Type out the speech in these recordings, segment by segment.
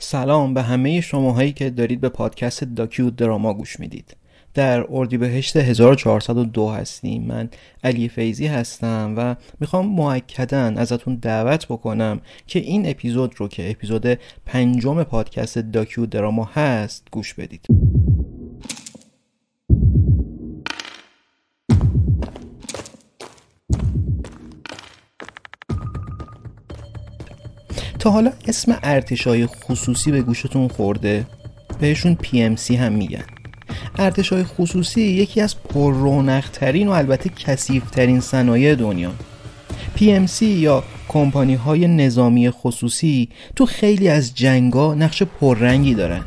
سلام به همه شماهایی که دارید به پادکست داکیو دراما گوش میدید در اردیبهشت 1402 هستیم من علی فیزی هستم و میخوام موکدا ازتون دعوت بکنم که این اپیزود رو که اپیزود پنجم پادکست داکیو دراما هست گوش بدید تا حالا اسم ارتشای خصوصی به گوشتون خورده بهشون PMC هم میگن ارتشای خصوصی یکی از پررونقترین و البته کسیفترین صنایع دنیا PMC یا کمپانی های نظامی خصوصی تو خیلی از جنگا نقش پررنگی دارن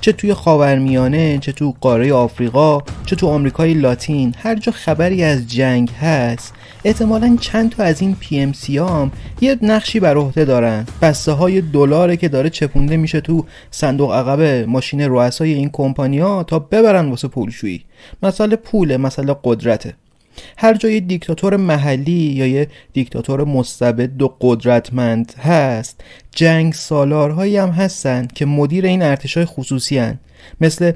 چه توی خاورمیانه چه تو قاره آفریقا چه تو آمریکای لاتین هر جا خبری از جنگ هست احتمالا چند تا از این پی ام سی هم یه نقشی بر عهده دارن بسته های دلاره که داره چپونده میشه تو صندوق عقب ماشین رؤسای این ها تا ببرن واسه پولشویی مسئله پوله مسئله قدرته هر جای دیکتاتور محلی یا یه دیکتاتور مستبد و قدرتمند هست جنگ سالارهایی هم هستند که مدیر این ارتشای خصوصی هن. مثل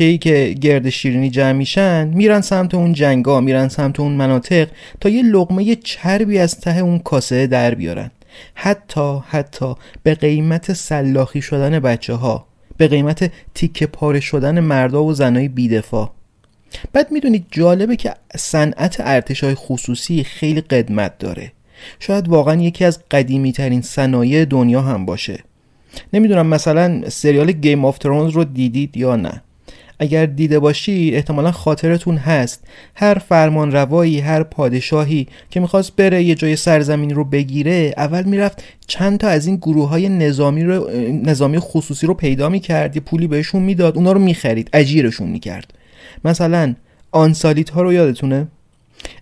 ای که گرد شیرینی جمع میشن میرن سمت اون جنگا میرن سمت اون مناطق تا یه لقمه چربی از ته اون کاسه در بیارن حتی حتی به قیمت سلاخی شدن بچه ها به قیمت تیکه پاره شدن مردا و زنای بیدفاع بعد میدونید جالبه که صنعت ارتش های خصوصی خیلی قدمت داره شاید واقعا یکی از قدیمی ترین صنایع دنیا هم باشه نمیدونم مثلا سریال گیم آف ترونز رو دیدید یا نه اگر دیده باشید احتمالا خاطرتون هست هر فرمان روایی هر پادشاهی که میخواست بره یه جای سرزمین رو بگیره اول میرفت چند تا از این گروه های نظامی, رو، نظامی خصوصی رو پیدا میکرد یه پولی بهشون میداد اونا رو میخرید اجیرشون میکرد مثلا آنسالیت ها رو یادتونه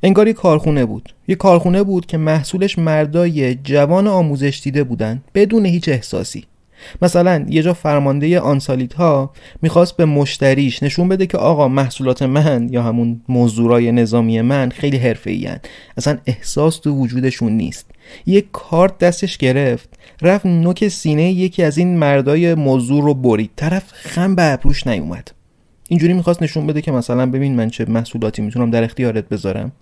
انگار یه کارخونه بود یه کارخونه بود که محصولش مردای جوان آموزش دیده بودن بدون هیچ احساسی مثلا یه جا فرمانده آنسالیت ها میخواست به مشتریش نشون بده که آقا محصولات من یا همون مزدورای نظامی من خیلی این اصلا احساس تو وجودشون نیست یه کارت دستش گرفت رفت نوک سینه یکی از این مردای مزدور رو برید طرف خم به ابروش نیومد اینجوری میخواست نشون بده که مثلا ببین من چه محصولاتی میتونم در اختیارت بذارم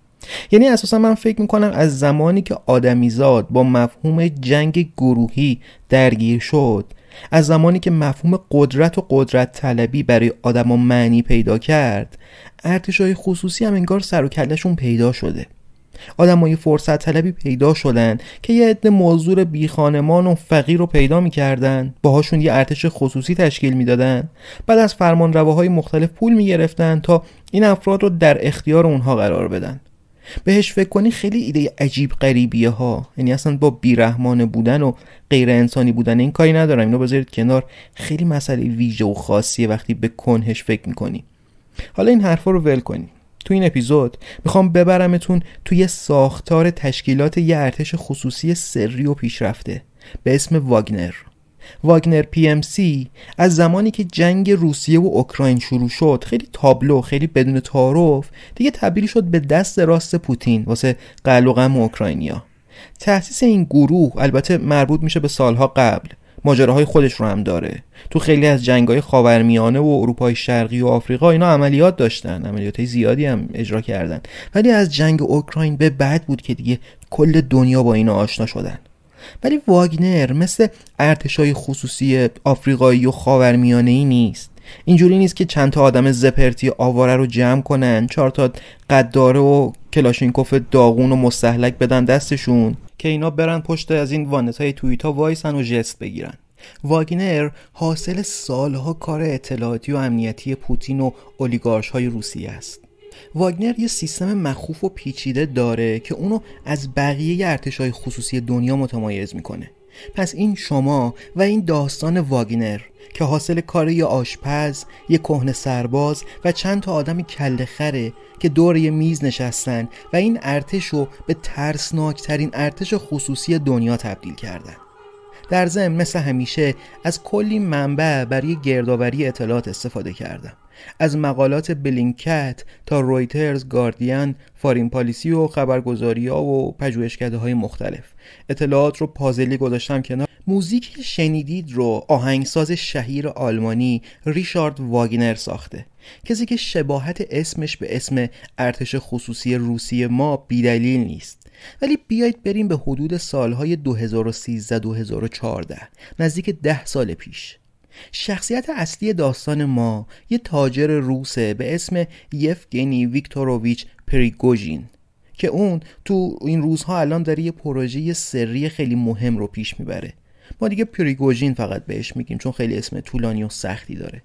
یعنی اساسا من فکر میکنم از زمانی که آدمیزاد با مفهوم جنگ گروهی درگیر شد از زمانی که مفهوم قدرت و قدرت طلبی برای و معنی پیدا کرد ارتشای خصوصی هم انگار سر و کلشون پیدا شده های فرصت طلبی پیدا شدن که یه عده بی بیخانمان و فقیر رو پیدا میکردن باهاشون یه ارتش خصوصی تشکیل میدادند بعد از رواهای مختلف پول میگرفتن تا این افراد رو در اختیار اونها قرار بدن بهش فکر کنی خیلی ایده عجیب قریبیه ها یعنی اصلا با بیرحمانه بودن و غیر انسانی بودن این کاری ندارم اینو بذارید کنار خیلی مسئله ویژه و خاصیه وقتی به کنهش فکر میکنی حالا این حرفا رو ول کنی تو این اپیزود میخوام ببرمتون توی ساختار تشکیلات یه ارتش خصوصی سری و پیشرفته به اسم واگنر واگنر پی ام سی از زمانی که جنگ روسیه و اوکراین شروع شد خیلی تابلو خیلی بدون تعارف دیگه تبدیل شد به دست راست پوتین واسه قلقم اوکراینیا تأسیس این گروه البته مربوط میشه به سالها قبل ماجراهای خودش رو هم داره تو خیلی از جنگهای خاورمیانه و اروپای شرقی و آفریقا اینا عملیات داشتن عملیات زیادی هم اجرا کردن ولی از جنگ اوکراین به بعد بود که دیگه کل دنیا با اینا آشنا شدن ولی واگنر مثل ارتشای خصوصی آفریقایی و خاورمیانه ای نیست اینجوری نیست که چند تا آدم زپرتی آواره رو جمع کنن چهار تا قداره و کلاشینکوف داغون و مستحلک بدن دستشون که اینا برن پشت از این وانت های ها وایسن و جست بگیرن واگنر حاصل سالها کار اطلاعاتی و امنیتی پوتین و اولیگارش های روسیه است واگنر یه سیستم مخوف و پیچیده داره که اونو از بقیه ارتش های خصوصی دنیا متمایز میکنه پس این شما و این داستان واگینر که حاصل کار یه آشپز، یه کهنه سرباز و چند تا آدم کلهخره که دور یه میز نشستن و این ارتش رو به ترسناکترین ارتش خصوصی دنیا تبدیل کردن. در ضمن مثل همیشه از کلی منبع برای گردآوری اطلاعات استفاده کردم. از مقالات بلینکت تا رویترز، گاردین، فارین پالیسی و خبرگزاری ها و پژوهشکده های مختلف. اطلاعات رو پازلی گذاشتم کنار موزیک شنیدید رو آهنگساز شهیر آلمانی ریشارد واگنر ساخته کسی که شباهت اسمش به اسم ارتش خصوصی روسیه ما بیدلیل نیست ولی بیایید بریم به حدود سالهای 2013-2014 نزدیک ده سال پیش شخصیت اصلی داستان ما یه تاجر روسه به اسم یفگنی ویکتوروویچ پریگوژین که اون تو این روزها الان داره یه پروژه سری خیلی مهم رو پیش میبره ما دیگه پریگوژین فقط بهش میگیم چون خیلی اسم طولانی و سختی داره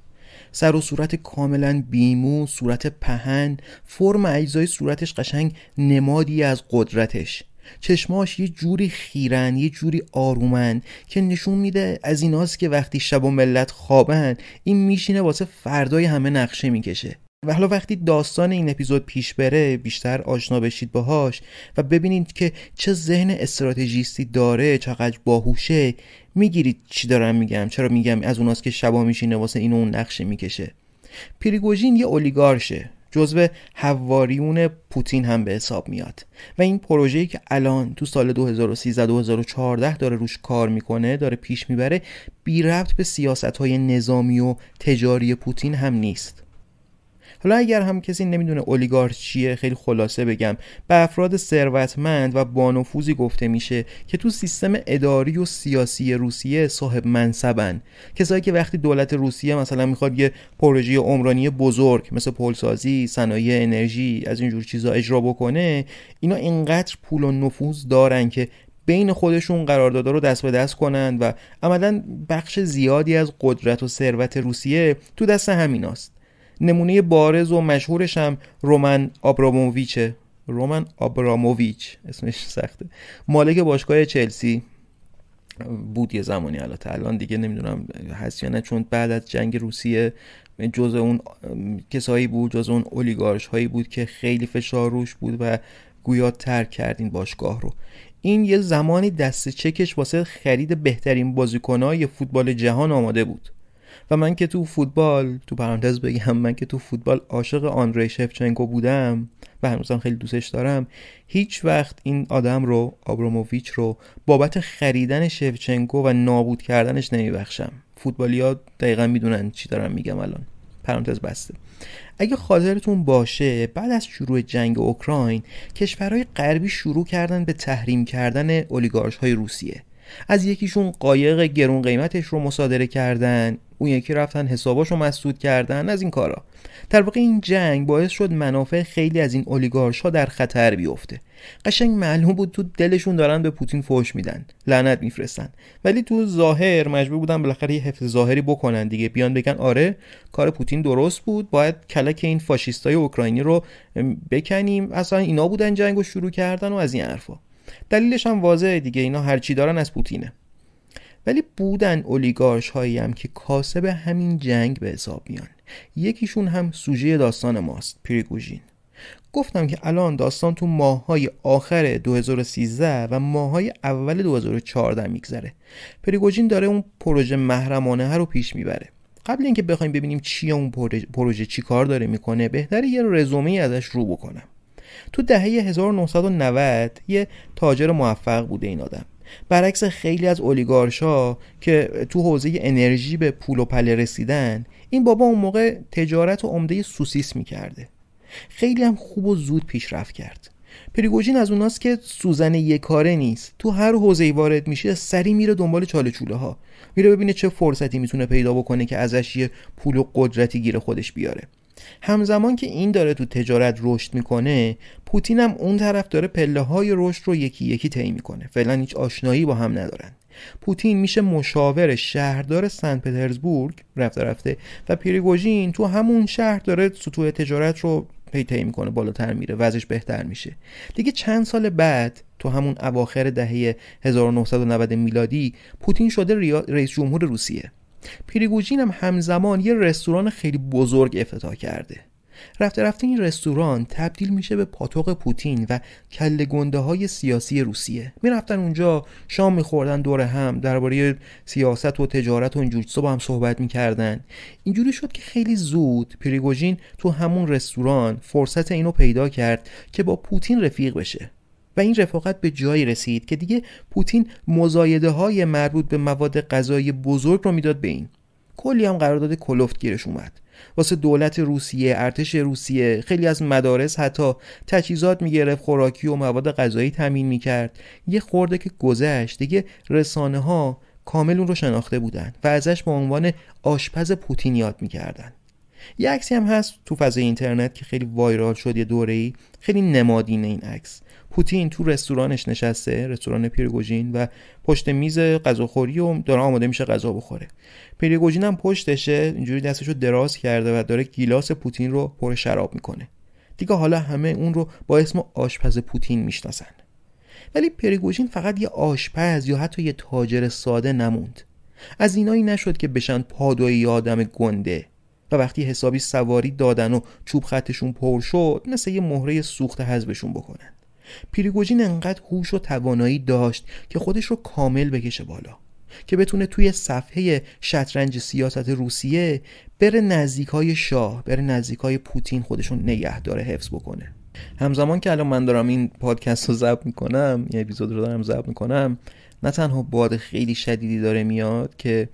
سر و صورت کاملا بیمو صورت پهن فرم اجزای صورتش قشنگ نمادی از قدرتش چشماش یه جوری خیرن یه جوری آرومن که نشون میده از ایناست که وقتی شب و ملت خوابن این میشینه واسه فردای همه نقشه میکشه و حالا وقتی داستان این اپیزود پیش بره بیشتر آشنا بشید باهاش و ببینید که چه ذهن استراتژیستی داره چقدر باهوشه میگیرید چی دارم میگم چرا میگم از اوناست که شبا میشینه واسه این اون نقشه میکشه پریگوژین یه اولیگارشه جزو حواریون پوتین هم به حساب میاد و این پروژه‌ای که الان تو سال 2013 2014 داره روش کار میکنه داره پیش میبره بی ربط به سیاست های نظامی و تجاری پوتین هم نیست حالا اگر هم کسی نمیدونه اولیگارش چیه خیلی خلاصه بگم به افراد ثروتمند و بانفوذی گفته میشه که تو سیستم اداری و سیاسی روسیه صاحب منصبن کسایی که وقتی دولت روسیه مثلا میخواد یه پروژه عمرانی بزرگ مثل پلسازی صنایع انرژی از اینجور چیزا اجرا بکنه اینا اینقدر پول و نفوذ دارن که بین خودشون قراردادا رو دست به دست کنند و عملا بخش زیادی از قدرت و ثروت روسیه تو دست همیناست نمونه بارز و مشهورش هم رومن آبراموویچه رومن آبراموویچ اسمش سخته مالک باشگاه چلسی بود یه زمانی البته الان دیگه نمیدونم هست یا نه چون بعد از جنگ روسیه جز اون کسایی بود جز اون اولیگارش هایی بود که خیلی فشار روش بود و گویا ترک کرد این باشگاه رو این یه زمانی دست چکش واسه خرید بهترین بازیکنهای فوتبال جهان آماده بود و من که تو فوتبال تو پرانتز بگم من که تو فوتبال عاشق آنری شفچنکو بودم و هنوزم خیلی دوستش دارم هیچ وقت این آدم رو آبروموویچ رو بابت خریدن شفچنکو و نابود کردنش نمیبخشم ها دقیقا میدونن چی دارم میگم الان پرانتز بسته اگه خاطرتون باشه بعد از شروع جنگ اوکراین کشورهای غربی شروع کردن به تحریم کردن اولیگارش های روسیه از یکیشون قایق گرون قیمتش رو مصادره کردن اون یکی رفتن حساباش رو مسدود کردن از این کارا در واقع این جنگ باعث شد منافع خیلی از این اولیگارش ها در خطر بیفته قشنگ معلوم بود تو دلشون دارن به پوتین فوش میدن لعنت میفرستن ولی تو ظاهر مجبور بودن بالاخره یه حفظ ظاهری بکنن دیگه بیان بگن آره کار پوتین درست بود باید کلک این فاشیستای اوکراینی رو بکنیم اصلا اینا بودن جنگ رو شروع کردن و از این حرفها دلیلش هم واضحه دیگه اینا هرچی دارن از پوتینه ولی بودن اولیگارش هایی هم که کاسب همین جنگ به حساب میان یکیشون هم سوژه داستان ماست پریگوژین گفتم که الان داستان تو ماهای آخر 2013 و ماهای اول 2014 میگذره پریگوژین داره اون پروژه محرمانه رو پیش میبره قبل اینکه بخوایم ببینیم چی اون پروژه چی کار داره میکنه بهتره یه رزومه ازش رو بکنم تو دهه 1990 یه تاجر موفق بوده این آدم برعکس خیلی از ها که تو حوزه انرژی به پول و پله رسیدن این بابا اون موقع تجارت و عمده سوسیس میکرده خیلی هم خوب و زود پیشرفت کرد پریگوژین از اوناست که سوزن یه کاره نیست تو هر حوزه وارد میشه سری میره دنبال چاله چوله ها میره ببینه چه فرصتی میتونه پیدا بکنه که ازش یه پول و قدرتی گیر خودش بیاره همزمان که این داره تو تجارت رشد میکنه پوتین هم اون طرف داره پله های رشد رو یکی یکی طی میکنه فعلا هیچ آشنایی با هم ندارن پوتین میشه مشاور شهردار سن پترزبورگ رفته رفته و پریگوژین تو همون شهر داره سطوح تجارت رو پی میکنه بالاتر میره وضعش بهتر میشه دیگه چند سال بعد تو همون اواخر دهه 1990 میلادی پوتین شده رئیس جمهور روسیه پریگوژین هم همزمان یه رستوران خیلی بزرگ افتتاح کرده رفته رفته این رستوران تبدیل میشه به پاتوق پوتین و کله گنده های سیاسی روسیه میرفتن اونجا شام میخوردن دور هم درباره سیاست و تجارت و اینجور با هم صحبت میکردن اینجوری شد که خیلی زود پریگوژین تو همون رستوران فرصت اینو پیدا کرد که با پوتین رفیق بشه و این رفاقت به جایی رسید که دیگه پوتین مزایده های مربوط به مواد غذایی بزرگ رو میداد به این کلی هم قرارداد کلفت گیرش اومد واسه دولت روسیه ارتش روسیه خیلی از مدارس حتی تجهیزات میگرفت خوراکی و مواد غذایی تامین میکرد یه خورده که گذشت دیگه رسانه ها کامل اون رو شناخته بودن و ازش به عنوان آشپز پوتین یاد میکردن یه عکسی هم هست تو فضای اینترنت که خیلی وایرال شد یه دوره ای خیلی نمادین این عکس پوتین تو رستورانش نشسته رستوران پیرگوژین و پشت میز غذاخوری و داره آماده میشه غذا بخوره پیرگوژین هم پشتشه اینجوری دستشو دراز کرده و داره گیلاس پوتین رو پر شراب میکنه دیگه حالا همه اون رو با اسم آشپز پوتین میشناسن ولی پریگوژین فقط یه آشپز یا حتی یه تاجر ساده نموند از اینایی نشد که بشن پادوی آدم گنده و وقتی حسابی سواری دادن و چوب خطشون پر شد مثل یه مهره سوخت بشون بکنن پریگوژین انقدر هوش و توانایی داشت که خودش رو کامل بکشه بالا که بتونه توی صفحه شطرنج سیاست روسیه بره نزدیک های شاه بره نزدیک های پوتین خودشون داره حفظ بکنه همزمان که الان من دارم این پادکست رو ضبط میکنم یه اپیزود رو دارم ضبط میکنم نه تنها باد خیلی شدیدی داره میاد که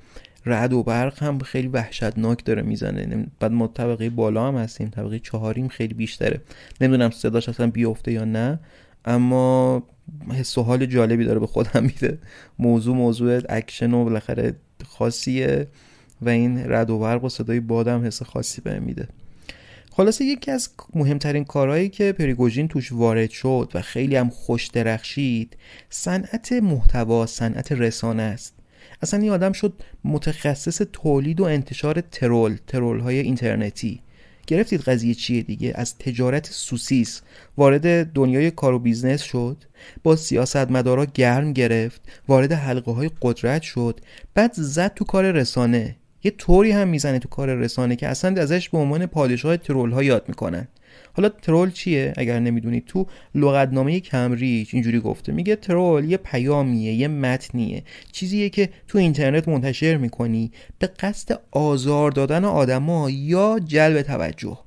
رد و برق هم خیلی وحشتناک داره میزنه بعد ما طبقه بالا هم هستیم طبقه چهاریم خیلی بیشتره نمیدونم صداش اصلا بیفته یا نه اما حس و حال جالبی داره به خودم میده موضوع موضوع اکشن و بالاخره خاصیه و این رد و برق و صدای بادم حس خاصی بهم میده خلاصه یکی از مهمترین کارهایی که پریگوژین توش وارد شد و خیلی هم خوش درخشید صنعت محتوا صنعت رسانه است اصلا این آدم شد متخصص تولید و انتشار ترول ترول های اینترنتی گرفتید قضیه چیه دیگه از تجارت سوسیس وارد دنیای کار و بیزنس شد با مدارا گرم گرفت وارد حلقه های قدرت شد بعد زد تو کار رسانه یه طوری هم میزنه تو کار رسانه که اصلا ازش به عنوان پادشاه ترول ها یاد میکنن حالا ترول چیه اگر نمیدونید تو لغتنامه کمریج اینجوری گفته میگه ترول یه پیامیه یه متنیه چیزیه که تو اینترنت منتشر میکنی به قصد آزار دادن آدما یا جلب توجه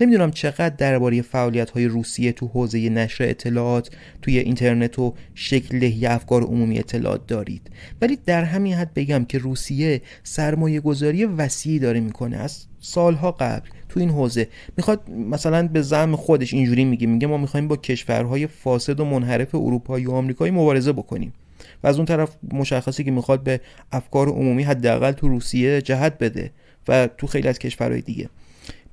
نمیدونم چقدر درباره فعالیت های روسیه تو حوزه نشر اطلاعات توی اینترنت و شکل دهی افکار عمومی اطلاعات دارید ولی در همین حد بگم که روسیه سرمایه گذاری وسیعی داره میکنه از سالها قبل تو این حوزه میخواد مثلا به زعم خودش اینجوری میگه میگه ما میخوایم با کشورهای فاسد و منحرف اروپایی و آمریکایی مبارزه بکنیم و از اون طرف مشخصی که میخواد به افکار عمومی حداقل تو روسیه جهت بده و تو خیلی از کشورهای دیگه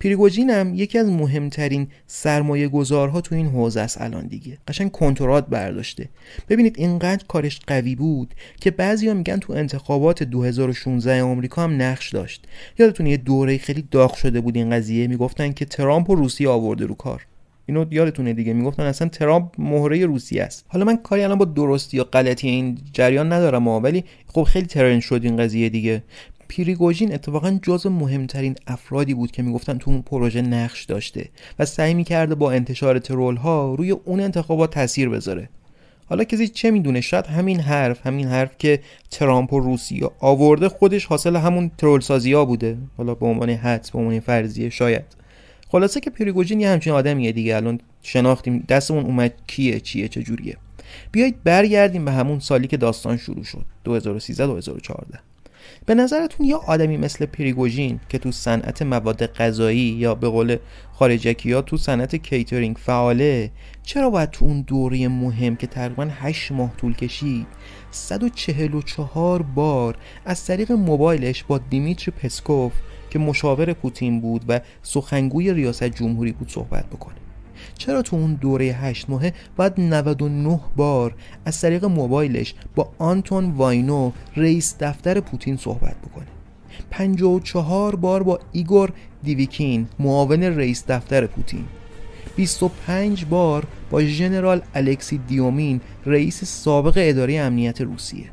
پریگوژین هم یکی از مهمترین سرمایه گذارها تو این حوزه است الان دیگه قشنگ کنترات برداشته ببینید اینقدر کارش قوی بود که بعضیا میگن تو انتخابات 2016 آمریکا هم نقش داشت یادتونه یه دوره خیلی داغ شده بود این قضیه میگفتن که ترامپ و روسی آورده رو کار اینو یادتونه دیگه میگفتن اصلا ترامپ مهره روسیه است حالا من کاری الان با درستی یا غلطی این جریان ندارم ولی خب خیلی ترند شد این قضیه دیگه پریگوژین اتفاقا جز مهمترین افرادی بود که میگفتن تو اون پروژه نقش داشته و سعی میکرده با انتشار ترول ها روی اون انتخابات تاثیر بذاره حالا کسی چه میدونه شاید همین حرف همین حرف که ترامپ و روسیه آورده خودش حاصل همون ترول سازی ها بوده حالا به عنوان حدس به عنوان فرضیه شاید خلاصه که پریگوژین یه همچین آدمیه دیگه الان شناختیم دستمون اومد کیه چیه چجوریه. بیایید برگردیم به همون سالی که داستان شروع شد 2013 2014 به نظرتون یا آدمی مثل پریگوژین که تو صنعت مواد غذایی یا به قول خارجکی ها تو صنعت کیترینگ فعاله چرا باید تو اون دوره مهم که تقریبا 8 ماه طول کشید 144 بار از طریق موبایلش با دیمیتری پسکوف که مشاور پوتین بود و سخنگوی ریاست جمهوری بود صحبت بکنه چرا تو اون دوره هشت ماهه باید 99 بار از طریق موبایلش با آنتون واینو رئیس دفتر پوتین صحبت بکنه 54 بار با ایگور دیویکین معاون رئیس دفتر پوتین 25 بار با ژنرال الکسی دیومین رئیس سابق اداره امنیت روسیه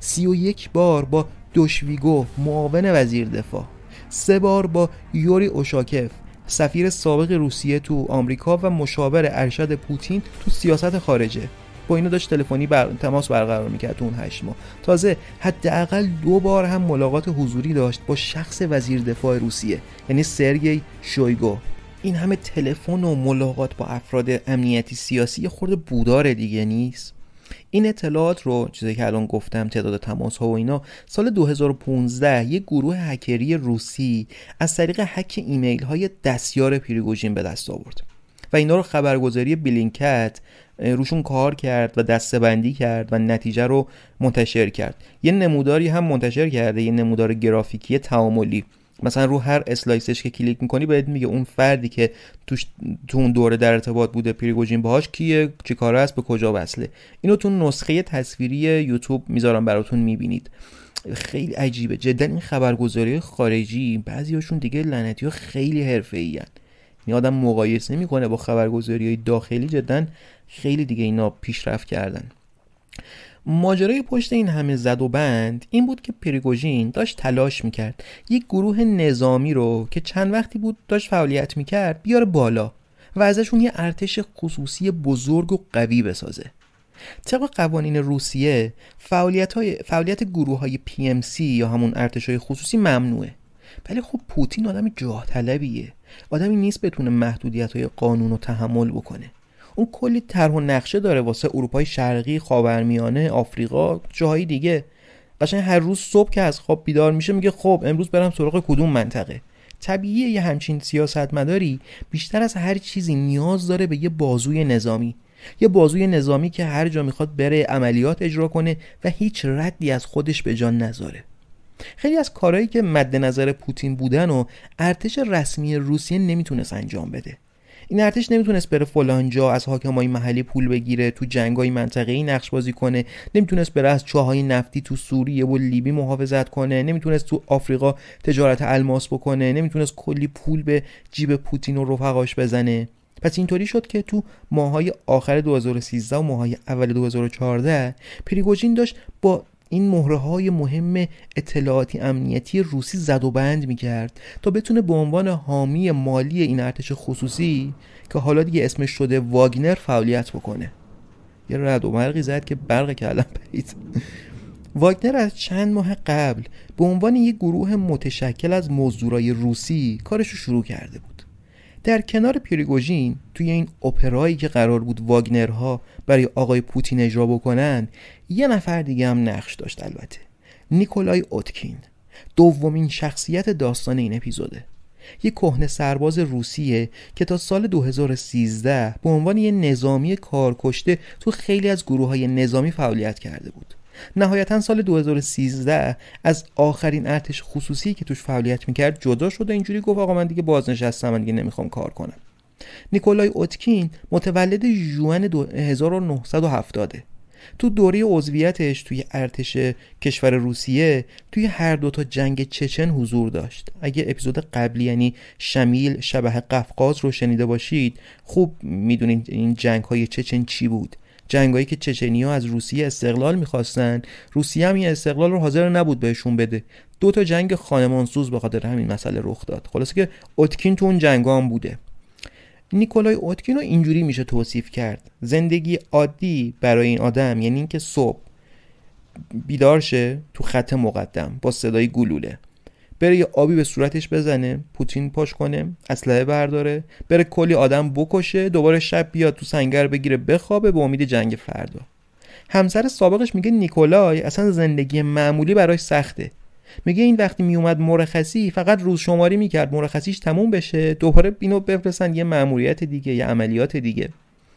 31 بار با دوشویگو معاون وزیر دفاع سه بار با یوری اوشاکف سفیر سابق روسیه تو آمریکا و مشاور ارشد پوتین تو سیاست خارجه با اینا داشت تلفنی بر... تماس برقرار میکرد تو اون هشت ماه تازه حداقل دو بار هم ملاقات حضوری داشت با شخص وزیر دفاع روسیه یعنی سرگی شویگو این همه تلفن و ملاقات با افراد امنیتی سیاسی خورده بوداره دیگه نیست این اطلاعات رو چیزی که الان گفتم تعداد تماس ها و اینا سال 2015 یک گروه هکری روسی از طریق حک ایمیل های دستیار پریگوژین به دست آورد و اینا رو خبرگزاری بلینکت روشون کار کرد و بندی کرد و نتیجه رو منتشر کرد یه نموداری هم منتشر کرده یه نمودار گرافیکی تعاملی مثلا رو هر اسلایسش که کلیک میکنی بهت میگه اون فردی که توش تو اون دوره در ارتباط بوده پریگوژین باهاش کیه کاره است به کجا وصله اینو تو نسخه تصویری یوتیوب میذارم براتون میبینید خیلی عجیبه جدا این خبرگزاری خارجی هاشون دیگه لعنتی ها خیلی حرفه این یعنی آدم مقایسه میکنه با خبرگزاری های داخلی جدا خیلی دیگه اینا پیشرفت کردن ماجرای پشت این همه زد و بند این بود که پریگوژین داشت تلاش میکرد یک گروه نظامی رو که چند وقتی بود داشت فعالیت میکرد بیاره بالا و ازشون یه ارتش خصوصی بزرگ و قوی بسازه طبق قوانین روسیه فعالیت, های، فعالیت گروه های PMC یا همون ارتش های خصوصی ممنوعه ولی خب پوتین آدم جاه طلبیه آدمی نیست بتونه محدودیت های قانون رو تحمل بکنه اون کلی طرح و نقشه داره واسه اروپای شرقی خاورمیانه آفریقا جاهای دیگه قشنگ هر روز صبح که از خواب بیدار میشه میگه خب امروز برم سراغ کدوم منطقه طبیعیه یه همچین سیاستمداری بیشتر از هر چیزی نیاز داره به یه بازوی نظامی یه بازوی نظامی که هر جا میخواد بره عملیات اجرا کنه و هیچ ردی از خودش به جان نذاره خیلی از کارهایی که مد نظر پوتین بودن و ارتش رسمی روسیه نمیتونست انجام بده این ارتش نمیتونست بره فلانجا از حاکمای محلی پول بگیره تو جنگای منطقه‌ای نقش بازی کنه نمیتونست بره از چاهای نفتی تو سوریه و لیبی محافظت کنه نمیتونست تو آفریقا تجارت الماس بکنه نمیتونست کلی پول به جیب پوتین و رفقاش بزنه پس اینطوری شد که تو ماهای آخر 2013 و ماهای اول 2014 پریگوجین داشت با این مهره های مهم اطلاعاتی امنیتی روسی زد و بند می کرد تا بتونه به عنوان حامی مالی این ارتش خصوصی که حالا دیگه اسمش شده واگنر فعالیت بکنه یه رد و برقی زد که برق کلم پرید واگنر از چند ماه قبل به عنوان یک گروه متشکل از مزدورای روسی کارش رو شروع کرده بود در کنار پریگوژین توی این اپرایی که قرار بود واگنرها برای آقای پوتین اجرا بکنن یه نفر دیگه هم نقش داشت البته نیکولای اوتکین دومین شخصیت داستان این اپیزوده یه کهنه سرباز روسیه که تا سال 2013 به عنوان یه نظامی کشته تو خیلی از گروه های نظامی فعالیت کرده بود نهایتا سال 2013 از آخرین ارتش خصوصی که توش فعالیت میکرد جدا شد و اینجوری گفت آقا من دیگه بازنشستم من دیگه نمیخوام کار کنم نیکولای اوتکین متولد جوان 1970 تو دوره عضویتش توی ارتش کشور روسیه توی هر دو تا جنگ چچن حضور داشت اگه اپیزود قبلی یعنی شمیل شبه قفقاز رو شنیده باشید خوب میدونید این جنگ های چچن چی بود جنگایی که چچنیا از روسیه استقلال میخواستن روسیه هم این استقلال رو حاضر نبود بهشون بده دو تا جنگ خانمانسوز به خاطر همین مسئله رخ داد خلاصه که اوتکین تو اون جنگام بوده نیکولای اوتکین رو اینجوری میشه توصیف کرد زندگی عادی برای این آدم یعنی اینکه صبح بیدار شه تو خط مقدم با صدای گلوله بره یه آبی به صورتش بزنه پوتین پاش کنه اسلحه برداره بره کلی آدم بکشه دوباره شب بیاد تو سنگر بگیره بخوابه به امید جنگ فردا همسر سابقش میگه نیکولای اصلا زندگی معمولی براش سخته میگه این وقتی میومد مرخصی فقط روز شماری میکرد مرخصیش تموم بشه دوباره اینو بفرستن یه مأموریت دیگه یه عملیات دیگه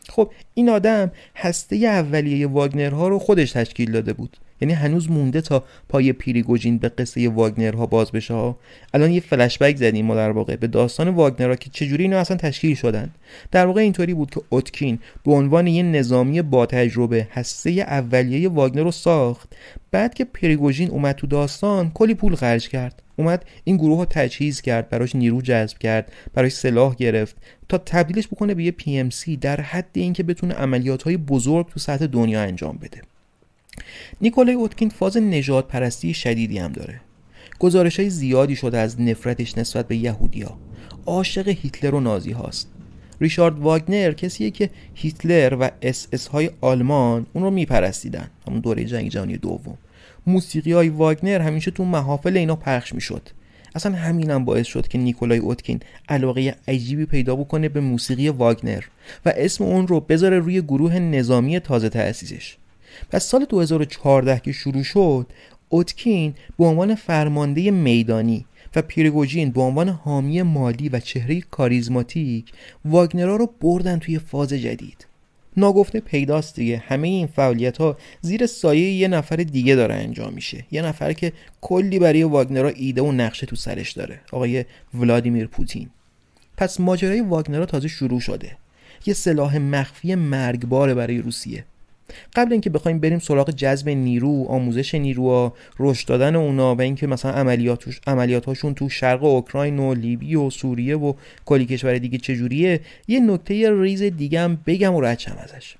خب این آدم هسته اولیه واگنرها رو خودش تشکیل داده بود یعنی هنوز مونده تا پای پیریگوژین به قصه واگنرها باز بشه ها الان یه فلش زدیم ما در واقع به داستان واگنرها که چجوری اینا اصلا تشکیل شدن در واقع اینطوری بود که اتکین به عنوان یه نظامی با تجربه هسته اولیه واگنر رو ساخت بعد که پریگوژین اومد تو داستان کلی پول خرج کرد اومد این گروه رو تجهیز کرد براش نیرو جذب کرد براش سلاح گرفت تا تبدیلش بکنه به یه PMC در حد اینکه بتونه عملیات های بزرگ تو سطح دنیا انجام بده نیکولای اوتکین فاز نجات پرستی شدیدی هم داره گزارش های زیادی شده از نفرتش نسبت به یهودیا عاشق هیتلر و نازی هاست ریشارد واگنر کسیه که هیتلر و اس اس های آلمان اون رو میپرستیدن همون دوره جنگ جهانی دوم موسیقی های واگنر همیشه تو محافل اینا پخش میشد اصلا همینم باعث شد که نیکولای اوتکین علاقه عجیبی پیدا بکنه به موسیقی واگنر و اسم اون رو بذاره روی گروه نظامی تازه تأسیسش پس سال 2014 که شروع شد اوتکین به عنوان فرمانده میدانی و پیرگوژین به عنوان حامی مالی و چهره کاریزماتیک واگنرا رو بردن توی فاز جدید ناگفته پیداست دیگه همه این فعالیت ها زیر سایه یه نفر دیگه داره انجام میشه یه نفر که کلی برای واگنرا ایده و نقشه تو سرش داره آقای ولادیمیر پوتین پس ماجرای واگنرا تازه شروع شده یه سلاح مخفی مرگباره برای روسیه قبل اینکه بخوایم بریم سراغ جذب نیرو آموزش نیروها رشد دادن اونا و اینکه مثلا عملیاتش عملیاتاشون تو شرق اوکراین و لیبی و سوریه و کلی کشور دیگه چجوریه یه نکته ریز دیگه هم بگم و رچم ازش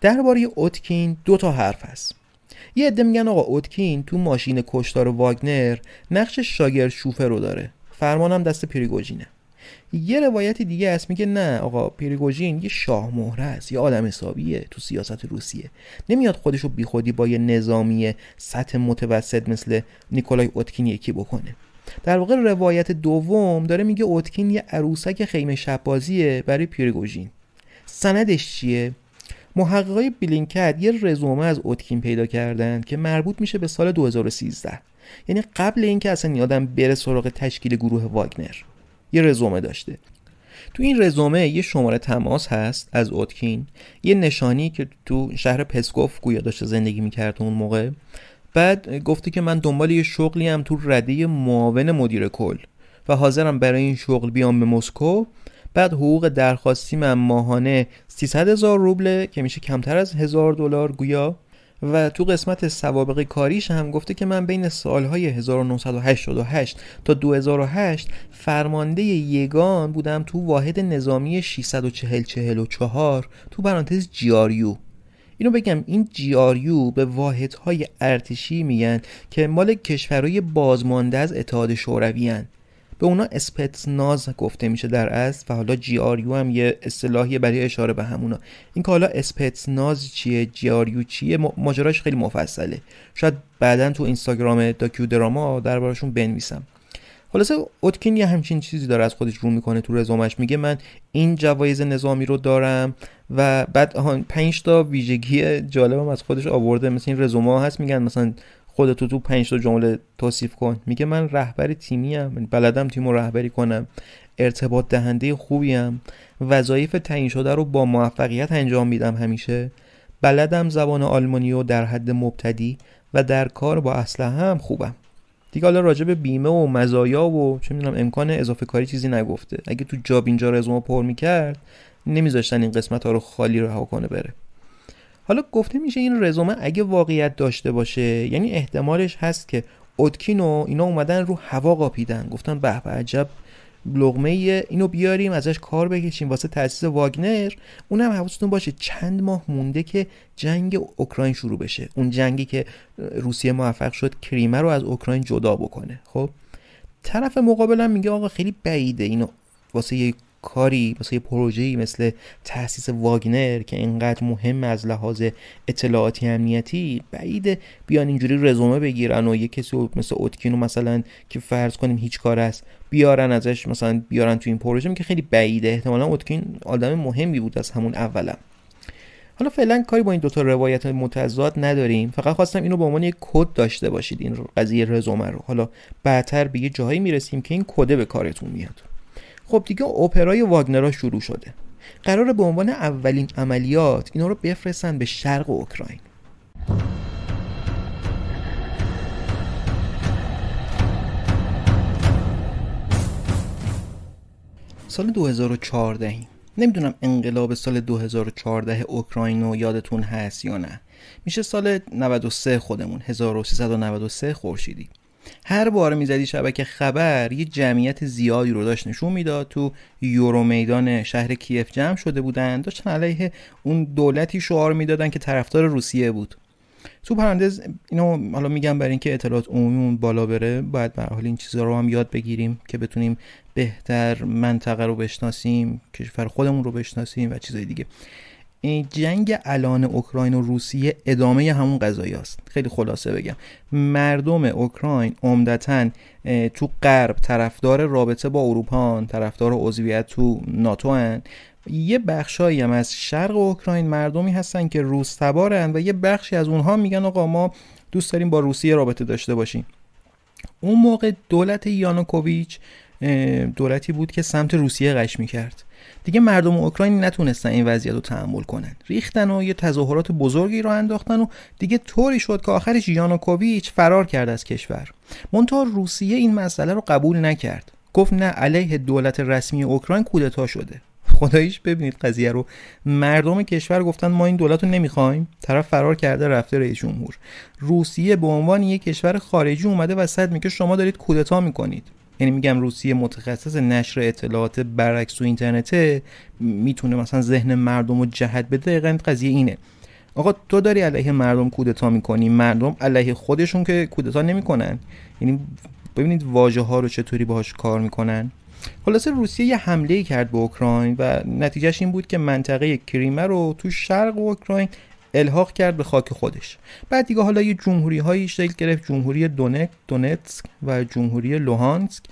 درباره اوتکین دو تا حرف هست یه عده میگن آقا اوتکین تو ماشین کشتار واگنر نقش شاگرد شوفه رو داره فرمانم دست پریگوژینه یه روایت دیگه هست میگه نه آقا پریگوژین یه شاه مهره است یه آدم حسابیه تو سیاست روسیه نمیاد خودش رو بیخودی با یه نظامی سطح متوسط مثل نیکولای اوتکین یکی بکنه در واقع روایت دوم داره میگه اوتکین یه عروسک خیمه شبازیه برای پریگوژین سندش چیه محققای بلینکت یه رزومه از اوتکین پیدا کردن که مربوط میشه به سال 2013 یعنی قبل اینکه اصلا یادم بره سراغ تشکیل گروه واگنر یه رزومه داشته تو این رزومه یه شماره تماس هست از اوتکین یه نشانی که تو شهر پسکوف گویا داشته زندگی میکرد اون موقع بعد گفته که من دنبال یه شغلی هم تو رده معاون مدیر کل و حاضرم برای این شغل بیام به مسکو بعد حقوق درخواستی من ماهانه 300 هزار روبله که میشه کمتر از هزار دلار گویا و تو قسمت سوابق کاریش هم گفته که من بین سالهای 1988 تا 2008 فرمانده یگان بودم تو واحد نظامی 64044 تو پرانتز جیاریو اینو بگم این جیاریو به واحدهای ارتشی میگن که مال کشورهای بازمانده از اتحاد شوروی به اونا ناز گفته میشه در اصل و حالا جی یو هم یه اصطلاحی برای اشاره به همونا این که حالا ناز چیه جی یو چیه ماجراش خیلی مفصله شاید بعدا تو اینستاگرام داکیو دراما دربارشون بنویسم خلاصه اوتکین یه همچین چیزی داره از خودش رو میکنه تو رزومش میگه من این جوایز نظامی رو دارم و بعد 5 تا ویژگی جالبم از خودش آورده مثل این رزومه هست میگن مثلا خودتو تو پنج تا جمله توصیف کن میگه من رهبر تیمی ام بلدم تیم رو رهبری کنم ارتباط دهنده خوبیم وظایف تعیین شده رو با موفقیت انجام میدم همیشه بلدم زبان آلمانی و در حد مبتدی و در کار با اسلحه هم خوبم دیگه حالا راجع به بیمه و مزایا و چه میدونم امکان اضافه کاری چیزی نگفته اگه تو جاب اینجا رزومه پر میکرد نمیذاشتن این قسمت ها رو خالی رها کنه بره حالا گفته میشه این رزومه اگه واقعیت داشته باشه یعنی احتمالش هست که ادکینو اینا اومدن رو هوا قاپیدن گفتن به به عجب لغمه اینو بیاریم ازش کار بکشیم واسه تاسیس واگنر اونم حواستون باشه چند ماه مونده که جنگ اوکراین شروع بشه اون جنگی که روسیه موفق شد کریمه رو از اوکراین جدا بکنه خب طرف مقابلم میگه آقا خیلی بعیده اینو واسه یک کاری مثل یه پروژه‌ای مثل تاسیس واگنر که اینقدر مهم از لحاظ اطلاعاتی امنیتی بعید بیان اینجوری رزومه بگیرن و یه کسی مثل اوتکینو مثلا که فرض کنیم هیچ کار است بیارن ازش مثلا بیارن تو این پروژه که خیلی بعیده احتمالا اوتکین آدم مهمی بود از همون اولم حالا فعلا کاری با این دوتا روایت متضاد نداریم فقط خواستم اینو به عنوان یک کد داشته باشید این قضیه رزومه رو حالا بعدتر به یه جاهایی میرسیم که این کده به کارتون میاد خب دیگه اپرای واگنرا شروع شده قرار به عنوان اولین عملیات اینا رو بفرستن به شرق اوکراین سال 2014 نمیدونم انقلاب سال 2014 اوکراین یادتون هست یا نه میشه سال 93 خودمون 1393 خورشیدی هر بار میزدی شبکه خبر یه جمعیت زیادی رو داشت نشون میداد تو یورو میدان شهر کیف جمع شده بودن داشتن علیه اون دولتی شعار میدادن که طرفدار روسیه بود تو پرندز اینو حالا میگم برای اینکه اطلاعات عمومی اون بالا بره باید به حال این چیزا رو هم یاد بگیریم که بتونیم بهتر منطقه رو بشناسیم کشور خودمون رو بشناسیم و چیزای دیگه این جنگ الان اوکراین و روسیه ادامه همون قضایی است خیلی خلاصه بگم مردم اوکراین عمدتا تو غرب طرفدار رابطه با اروپا طرفدار عضویت تو ناتو هن. یه بخشایی هم از شرق اوکراین مردمی هستن که روس تبارن و یه بخشی از اونها میگن آقا ما دوست داریم با روسیه رابطه داشته باشیم اون موقع دولت یانوکوویچ دولتی بود که سمت روسیه قش کرد دیگه مردم اوکراین نتونستن این وضعیت رو تحمل کنن ریختن و یه تظاهرات بزرگی رو انداختن و دیگه طوری شد که آخرش یانوکوویچ فرار کرد از کشور منتها روسیه این مسئله رو قبول نکرد گفت نه علیه دولت رسمی اوکراین کودتا شده خداییش ببینید قضیه رو مردم کشور گفتن ما این دولت رو نمیخوایم طرف فرار کرده رفته رئیس جمهور روسیه به عنوان یک کشور خارجی اومده و وسط میگه شما دارید کودتا میکنید یعنی میگم روسیه متخصص نشر اطلاعات برعکس تو اینترنته میتونه مثلا ذهن مردم رو جهت بده دقیقا قضیه اینه آقا تو داری علیه مردم کودتا میکنی مردم علیه خودشون که کودتا نمیکنن یعنی ببینید واژه ها رو چطوری باهاش کار میکنن خلاصه روسیه یه حمله کرد به اوکراین و نتیجهش این بود که منطقه کریمه رو تو شرق اوکراین الحاق کرد به خاک خودش بعد دیگه حالا یه جمهوری هایی شکل گرفت جمهوری دونک دونتسک و جمهوری لوهانسک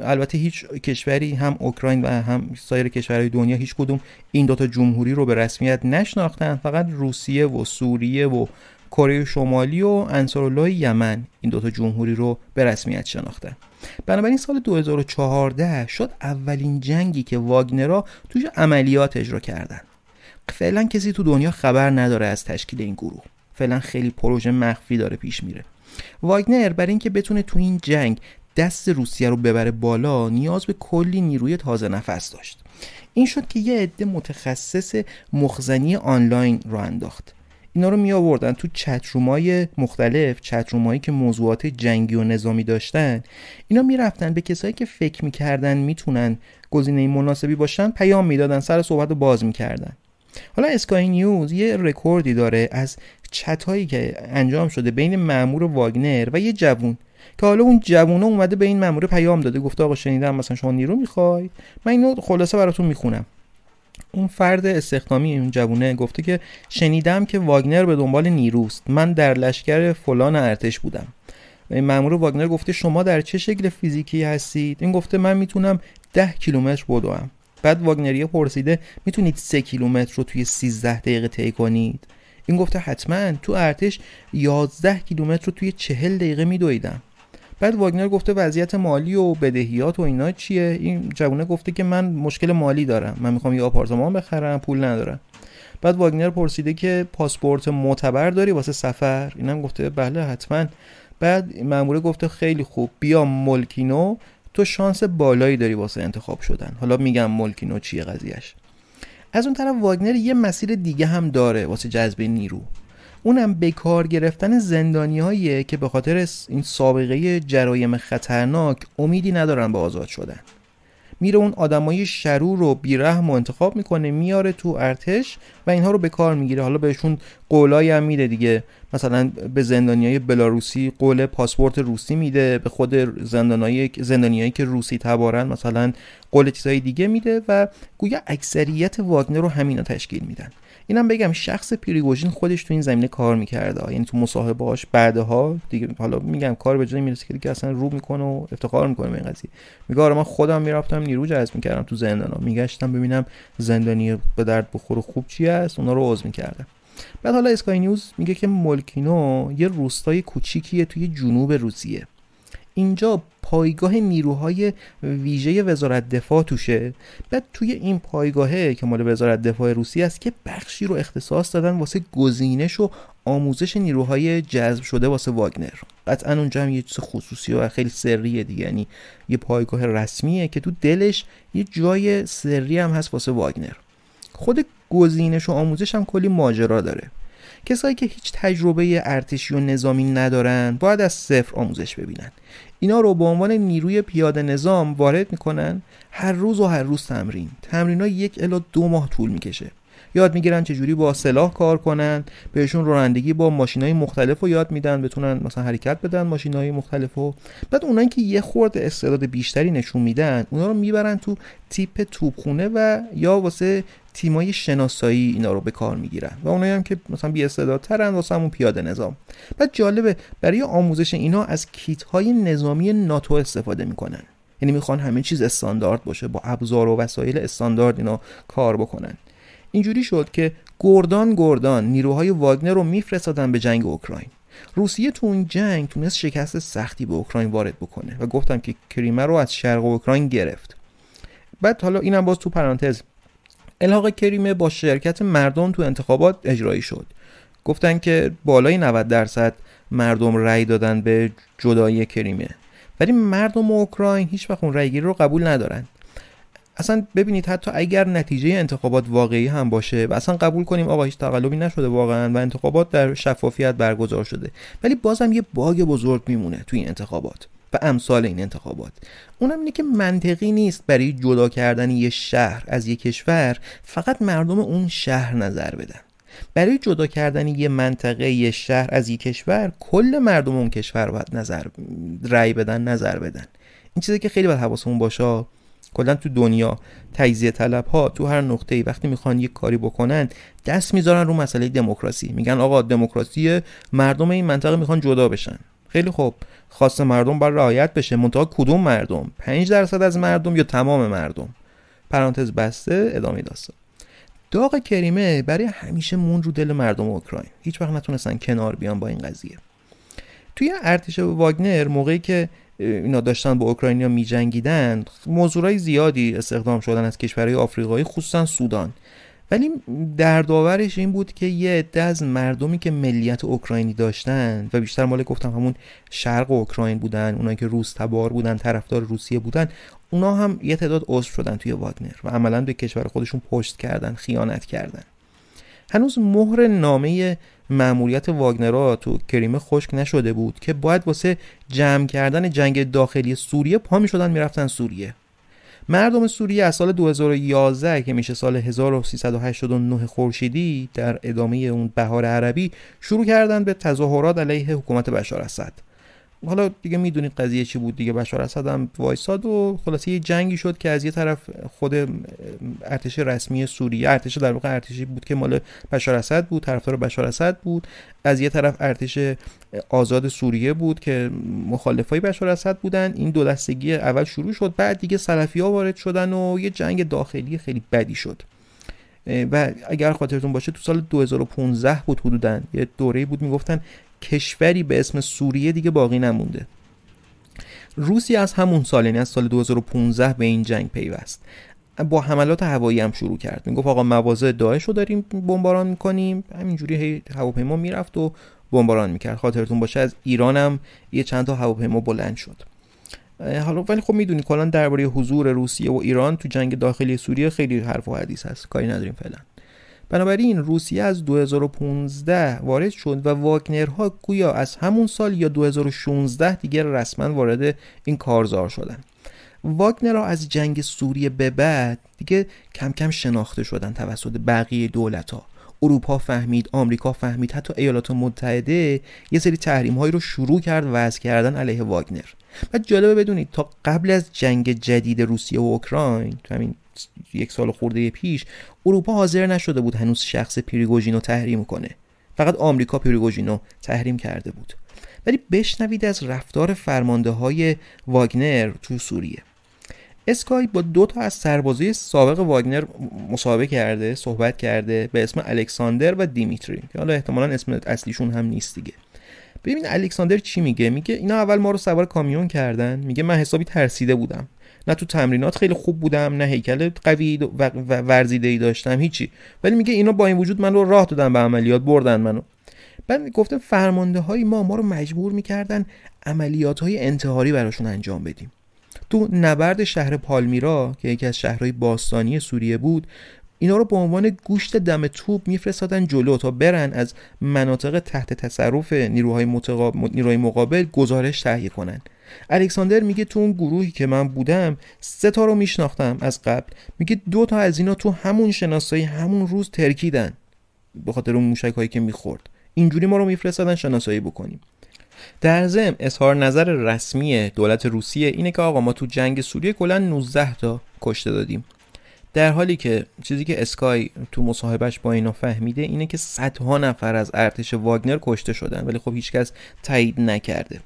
البته هیچ کشوری هم اوکراین و هم سایر کشورهای دنیا هیچ کدوم این دوتا جمهوری رو به رسمیت نشناختن فقط روسیه و سوریه و کره شمالی و انصارالله یمن این دوتا جمهوری رو به رسمیت شناختن بنابراین سال 2014 شد اولین جنگی که واگنرا توش عملیات اجرا کردن فعلا کسی تو دنیا خبر نداره از تشکیل این گروه فعلا خیلی پروژه مخفی داره پیش میره واگنر بر اینکه بتونه تو این جنگ دست روسیه رو ببره بالا نیاز به کلی نیروی تازه نفس داشت این شد که یه عده متخصص مخزنی آنلاین رو انداخت اینا رو می آوردن تو چترومای مختلف چترومایی که موضوعات جنگی و نظامی داشتن اینا میرفتن به کسایی که فکر میکردن میتونن گزینه مناسبی باشن پیام میدادن سر صحبت رو باز میکردن حالا اسکای نیوز یه رکوردی داره از چت که انجام شده بین مامور واگنر و یه جوون که حالا اون جوونه اومده به این مامور پیام داده گفته آقا شنیدم مثلا شما نیرو میخوای من اینو خلاصه براتون میخونم اون فرد استخدامی اون جوونه گفته که شنیدم که واگنر به دنبال نیروست من در لشکر فلان ارتش بودم این مامور واگنر گفته شما در چه شکل فیزیکی هستید این گفته من میتونم ده کیلومتر بدوم بعد واگنریه پرسیده میتونید سه کیلومتر رو توی 13 دقیقه طی کنید این گفته حتما تو ارتش 11 کیلومتر رو توی 40 دقیقه میدویدم بعد واگنر گفته وضعیت مالی و بدهیات و اینا چیه این جوونه گفته که من مشکل مالی دارم من میخوام یه آپارتمان بخرم پول ندارم بعد واگنر پرسیده که پاسپورت معتبر داری واسه سفر اینم گفته بله حتما بعد ماموره گفته خیلی خوب بیا ملکینو تو شانس بالایی داری واسه انتخاب شدن حالا میگم و چیه قضیهش از اون طرف واگنر یه مسیر دیگه هم داره واسه جذب نیرو اونم به کار گرفتن زندانیهاییه که به خاطر این سابقه جرایم خطرناک امیدی ندارن به آزاد شدن میره اون آدمای شرور رو بیرحم و انتخاب میکنه میاره تو ارتش و اینها رو به کار میگیره حالا بهشون قولایی هم میده دیگه مثلا به زندانیای بلاروسی قول پاسپورت روسی میده به خود زندانی زندانیایی که روسی تبارن مثلا قول چیزای دیگه میده و گویا اکثریت واگنر رو همینا تشکیل میدن اینم بگم شخص پریگوژین خودش تو این زمینه کار میکرده یعنی تو مصاحبهاش بعدها دیگه حالا میگم کار به جایی میرسه که دیگه اصلا رو میکنه و افتخار میکنه به این قضیه میگه آره من خودم میرفتم نیرو جذب میکردم تو ها میگشتم ببینم زندانی به درد بخور و خوب چی است اونا رو عوض میکردم بعد حالا اسکای نیوز میگه که مولکینو یه روستای کوچیکیه توی جنوب روسیه اینجا پایگاه نیروهای ویژه وزارت دفاع توشه بعد توی این پایگاهه که مال وزارت دفاع روسیه است که بخشی رو اختصاص دادن واسه گزینش و آموزش نیروهای جذب شده واسه واگنر قطعا اونجا هم یه چیز خصوصی و خیلی سریه دیگه یعنی یه پایگاه رسمیه که تو دلش یه جای سری هم هست واسه واگنر خود گزینش و آموزش هم کلی ماجرا داره کسایی که هیچ تجربه ارتشی و نظامی ندارن باید از صفر آموزش ببینن اینا رو به عنوان نیروی پیاده نظام وارد میکنن هر روز و هر روز تمرین تمرین ها یک الا دو ماه طول میکشه یاد میگیرن چجوری با سلاح کار کنن بهشون رانندگی با ماشینای مختلف رو یاد میدن بتونن مثلا حرکت بدن ماشینای مختلف رو بعد اونایی که یه خورد استعداد بیشتری نشون میدن اونا رو میبرن تو تیپ توپخونه و یا واسه تیمای شناسایی اینا رو به کار میگیرن و اونایی هم که مثلا بی استعدادترن واسه همون پیاده نظام بعد جالبه برای آموزش اینا از کیت های نظامی ناتو استفاده میکنن یعنی میخوان همه چیز استاندارد باشه با ابزار و وسایل استاندارد اینا کار بکنن اینجوری شد که گردان گردان نیروهای واگنر رو میفرستادن به جنگ اوکراین روسیه تو اون جنگ تونست شکست سختی به اوکراین وارد بکنه و گفتم که کریمه رو از شرق اوکراین گرفت بعد حالا اینم باز تو پرانتز الحاق کریمه با شرکت مردم تو انتخابات اجرایی شد گفتن که بالای 90 درصد مردم رأی دادن به جدایی کریمه ولی مردم اوکراین هیچ اون رأیگیری رو قبول ندارن اصلا ببینید حتی اگر نتیجه انتخابات واقعی هم باشه و اصلا قبول کنیم آقا هیچ تقلبی نشده واقعا و انتخابات در شفافیت برگزار شده ولی بازم یه باگ بزرگ میمونه توی این انتخابات و امثال این انتخابات اونم اینه که منطقی نیست برای جدا کردن یه شهر از یه کشور فقط مردم اون شهر نظر بدن برای جدا کردن یه منطقه یه شهر از یه کشور کل مردم اون کشور باید نظر رأی بدن نظر بدن این چیزی که خیلی باید حواسمون باشه کلا تو دنیا تجزیه طلب ها تو هر نقطه ای وقتی میخوان یک کاری بکنن دست میذارن رو مسئله دموکراسی میگن آقا دموکراسی مردم این منطقه میخوان جدا بشن خیلی خوب خواست مردم بر رعایت بشه منتها کدوم مردم 5 درصد از مردم یا تمام مردم پرانتز بسته ادامه داستان داغ کریمه برای همیشه مون رو دل مردم اوکراین هیچ وقت نتونستن کنار بیان با این قضیه توی ارتش واگنر موقعی که اینا داشتن با اوکراینیا میجنگیدن های زیادی استخدام شدن از کشورهای آفریقایی خصوصا سودان ولی دردآورش این بود که یه عده از مردمی که ملیت اوکراینی داشتن و بیشتر مال گفتم همون شرق اوکراین بودن اونایی که روس تبار بودن طرفدار روسیه بودن اونا هم یه تعداد عضو شدن توی واگنر و عملا به کشور خودشون پشت کردن خیانت کردن هنوز مهر نامه مأموریت واگنرا تو کریمه خشک نشده بود که باید واسه جمع کردن جنگ داخلی سوریه پا می شدن میرفتن سوریه مردم سوریه از سال 2011 که میشه سال 1389 خورشیدی در ادامه اون بهار عربی شروع کردن به تظاهرات علیه حکومت بشار اسد حالا دیگه میدونید قضیه چی بود دیگه بشار اسد هم وایساد و خلاصه یه جنگی شد که از یه طرف خود ارتش رسمی سوریه ارتش در واقع ارتشی بود که مال بشار اسد بود طرفدار بشار اسد بود از یه طرف ارتش آزاد سوریه بود که مخالفای بشار اسد بودن این دو دستگی اول شروع شد بعد دیگه سلفی ها وارد شدن و یه جنگ داخلی خیلی بدی شد و اگر خاطرتون باشه تو سال 2015 بود حدودا یه دوره بود میگفتن کشوری به اسم سوریه دیگه باقی نمونده روسیه از همون سال یعنی از سال 2015 به این جنگ پیوست با حملات هوایی هم شروع کرد میگفت آقا مواضع داعش رو داریم بمباران میکنیم همینجوری هواپیما میرفت و بمباران میکرد خاطرتون باشه از ایران هم یه چند تا هواپیما بلند شد حالا ولی خب میدونید کلا درباره حضور روسیه و ایران تو جنگ داخلی سوریه خیلی حرف و حدیث هست کاری نداریم فعلا بنابراین روسیه از 2015 وارد شد و واگنرها گویا از همون سال یا 2016 دیگه رسما وارد این کارزار شدن ها از جنگ سوریه به بعد دیگه کم کم شناخته شدن توسط بقیه دولت ها اروپا فهمید آمریکا فهمید حتی ایالات متحده یه سری تحریم هایی رو شروع کرد و از کردن علیه واگنر و جالبه بدونید تا قبل از جنگ جدید روسیه و اوکراین همین یک سال خورده پیش اروپا حاضر نشده بود هنوز شخص پریگوژینو تحریم کنه فقط آمریکا پریگوژینو تحریم کرده بود ولی بشنوید از رفتار فرمانده های واگنر تو سوریه اسکای با دو تا از سربازی سابق واگنر مصاحبه کرده صحبت کرده به اسم الکساندر و دیمیتری که حالا احتمالا اسم اصلیشون هم نیست دیگه ببین الکساندر چی میگه میگه اینا اول ما رو سوار کامیون کردن میگه من حسابی ترسیده بودم نه تو تمرینات خیلی خوب بودم نه هیکل قوی و ورزیده ای داشتم هیچی ولی میگه اینا با این وجود من رو راه دادن به عملیات بردن منو بعد گفتم فرمانده های ما ما رو مجبور میکردن عملیات های انتحاری براشون انجام بدیم تو نبرد شهر پالمیرا که یکی از شهرهای باستانی سوریه بود اینا رو به عنوان گوشت دم توپ میفرستادن جلو تا برن از مناطق تحت تصرف نیروهای, متقاب... نیروهای مقابل گزارش تهیه کنن الکساندر میگه تو اون گروهی که من بودم سه تا رو میشناختم از قبل میگه دو تا از اینا تو همون شناسایی همون روز ترکیدن به خاطر اون موشک هایی که میخورد اینجوری ما رو میفرستادن شناسایی بکنیم در ضمن اظهار نظر رسمی دولت روسیه اینه که آقا ما تو جنگ سوریه کلا 19 تا کشته دادیم در حالی که چیزی که اسکای تو مصاحبهش با اینا فهمیده اینه که صدها نفر از ارتش واگنر کشته شدن ولی خب هیچکس تایید نکرده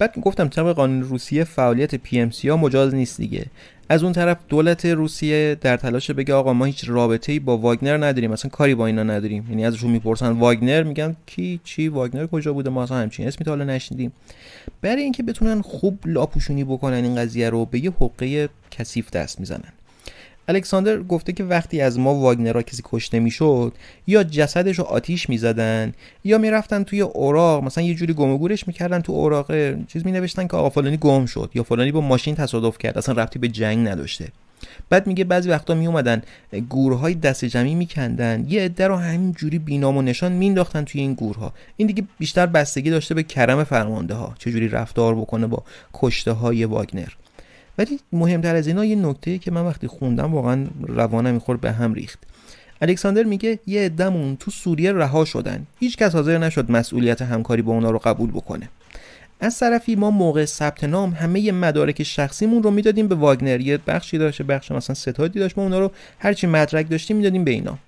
بعد گفتم طبق قانون روسیه فعالیت پی ام سی ها مجاز نیست دیگه از اون طرف دولت روسیه در تلاش بگه آقا ما هیچ رابطه‌ای با واگنر نداریم اصلا کاری با اینا نداریم یعنی ازشون میپرسن واگنر میگن کی چی واگنر کجا بوده ما اصلا همچین اسمی تا حالا نشنیدیم برای اینکه بتونن خوب لاپوشونی بکنن این قضیه رو به یه حقه کثیف دست میزنن الکساندر گفته که وقتی از ما واگنر را کسی کشته میشد یا جسدش رو آتیش میزدن یا میرفتن توی اوراق مثلا یه جوری گم و گورش میکردن تو اوراق چیز نوشتن که آقا فلانی گم شد یا فلانی با ماشین تصادف کرد اصلا ربطی به جنگ نداشته بعد میگه بعضی وقتا اومدن گورهای دست جمعی میکندن یه عده رو همینجوری بینام و نشان مینداختن توی این گورها این دیگه بیشتر بستگی داشته به کرم فرمانده ها چجوری رفتار بکنه با کشته های واگنر ولی مهمتر از اینا یه نکته که من وقتی خوندم واقعا روانم میخور به هم ریخت الکساندر میگه یه عدمون تو سوریه رها شدن هیچ کس حاضر نشد مسئولیت همکاری با اونا رو قبول بکنه از طرفی ما موقع ثبت نام همه مدارک شخصیمون رو میدادیم به واگنر یه بخشی داشت بخش مثلا ستادی داشت ما اونا رو هرچی مدرک داشتیم میدادیم به اینا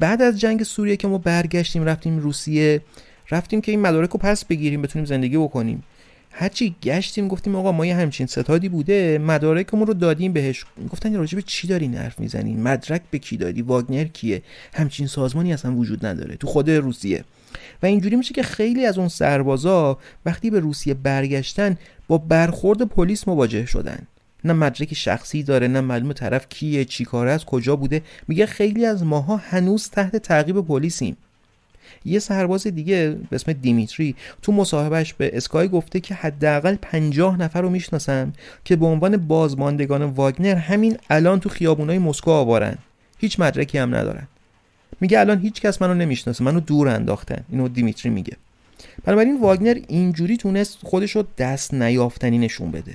بعد از جنگ سوریه که ما برگشتیم رفتیم روسیه رفتیم که این مدارک رو پس بگیریم بتونیم زندگی بکنیم هرچی گشتیم گفتیم آقا ما یه همچین ستادی بوده مدارکمون رو دادیم بهش گفتن راجع به چی داری حرف میزنین مدرک به کی دادی واگنر کیه همچین سازمانی اصلا وجود نداره تو خود روسیه و اینجوری میشه که خیلی از اون سربازا وقتی به روسیه برگشتن با برخورد پلیس مواجه شدن نه مدرک شخصی داره نه معلوم طرف کیه چیکاره از کجا بوده میگه خیلی از ماها هنوز تحت تعقیب پلیسیم یه سرباز دیگه به اسم دیمیتری تو مصاحبهش به اسکای گفته که حداقل پنجاه نفر رو میشناسم که به عنوان بازماندگان واگنر همین الان تو خیابونای مسکو آوارن هیچ مدرکی هم ندارن میگه الان هیچ کس منو نمیشناسه منو دور انداختن اینو دیمیتری میگه بنابراین واگنر اینجوری تونست خودش رو دست نیافتنی نشون بده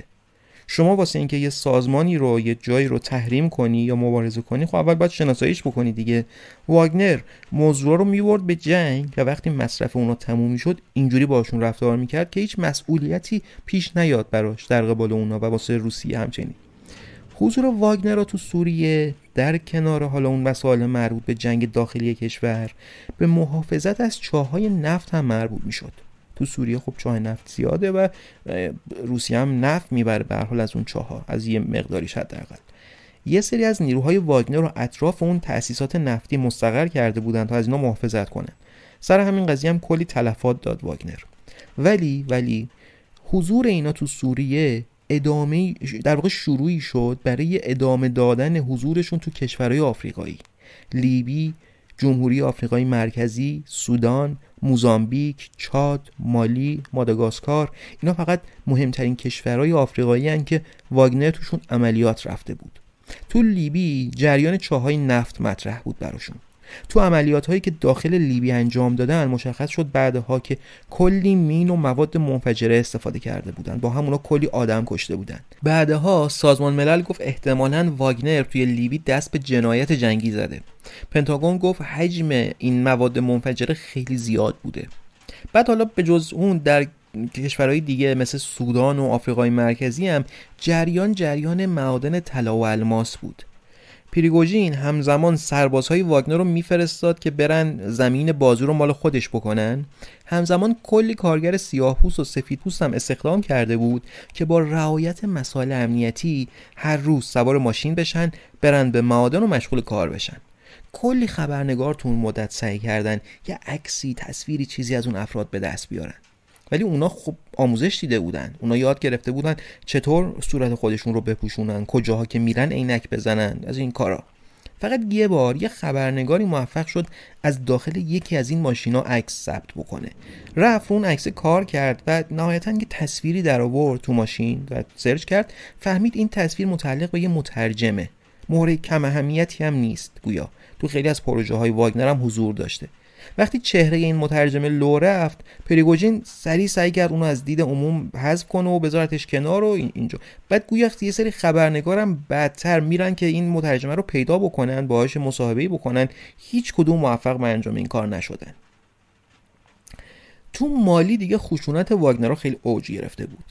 شما واسه اینکه یه سازمانی رو یه جایی رو تحریم کنی یا مبارزه کنی خب اول باید شناساییش بکنی دیگه واگنر موضوع رو میورد به جنگ و وقتی مصرف اونا تموم شد اینجوری باشون رفتار میکرد که هیچ مسئولیتی پیش نیاد براش در قبال اونا و واسه روسیه همچنین حضور واگنر را تو سوریه در کنار حالا اون مسائل مربوط به جنگ داخلی کشور به محافظت از چاهای نفت هم مربوط میشد تو سوریه خب چاه نفت زیاده و روسیه هم نفت میبره به حال از اون چاه ها از یه مقداریش حداقل یه سری از نیروهای واگنر رو اطراف اون تاسیسات نفتی مستقر کرده بودن تا از اینا محافظت کنن سر همین قضیه هم کلی تلفات داد واگنر ولی ولی حضور اینا تو سوریه ادامه در واقع شروعی شد برای ادامه دادن حضورشون تو کشورهای آفریقایی لیبی جمهوری آفریقای مرکزی، سودان، موزامبیک، چاد، مالی، ماداگاسکار اینا فقط مهمترین کشورهای آفریقایی هستند که واگنر توشون عملیات رفته بود تو لیبی جریان چاهای نفت مطرح بود براشون تو عملیات هایی که داخل لیبی انجام دادن مشخص شد بعدها که کلی مین و مواد منفجره استفاده کرده بودن با همونا کلی آدم کشته بودند بعدها سازمان ملل گفت احتمالا واگنر توی لیبی دست به جنایت جنگی زده پنتاگون گفت حجم این مواد منفجره خیلی زیاد بوده بعد حالا به جز اون در کشورهای دیگه مثل سودان و آفریقای مرکزی هم جریان جریان معادن طلا و الماس بود پریگوژین همزمان سربازهای واگنر رو میفرستاد که برن زمین بازو رو مال خودش بکنن همزمان کلی کارگر سیاهپوست و سفیدپوست هم استخدام کرده بود که با رعایت مسائل امنیتی هر روز سوار ماشین بشن برن به معادن و مشغول کار بشن کلی خبرنگار تو اون مدت سعی کردن که عکسی تصویری چیزی از اون افراد به دست بیارن ولی اونا خب آموزش دیده بودن اونا یاد گرفته بودن چطور صورت خودشون رو بپوشونن کجاها که میرن عینک بزنن از این کارا فقط یه بار یه خبرنگاری موفق شد از داخل یکی از این ماشینا عکس ثبت بکنه رفت اون عکس کار کرد و نهایتا یه تصویری در آورد تو ماشین و سرچ کرد فهمید این تصویر متعلق به یه مترجمه مهره کم اهمیتی هم نیست گویا تو خیلی از پروژه های واگنر هم حضور داشته وقتی چهره این مترجم لو رفت پریگوجین سری سعی کرد اونو از دید عموم حذف کنه و بذارتش کنار و اینجا بعد گویا یه سری خبرنگارم بدتر میرن که این مترجمه رو پیدا بکنن باهاش مصاحبه بکنن هیچ کدوم موفق به انجام این کار نشدن تو مالی دیگه خشونت رو خیلی اوج گرفته بود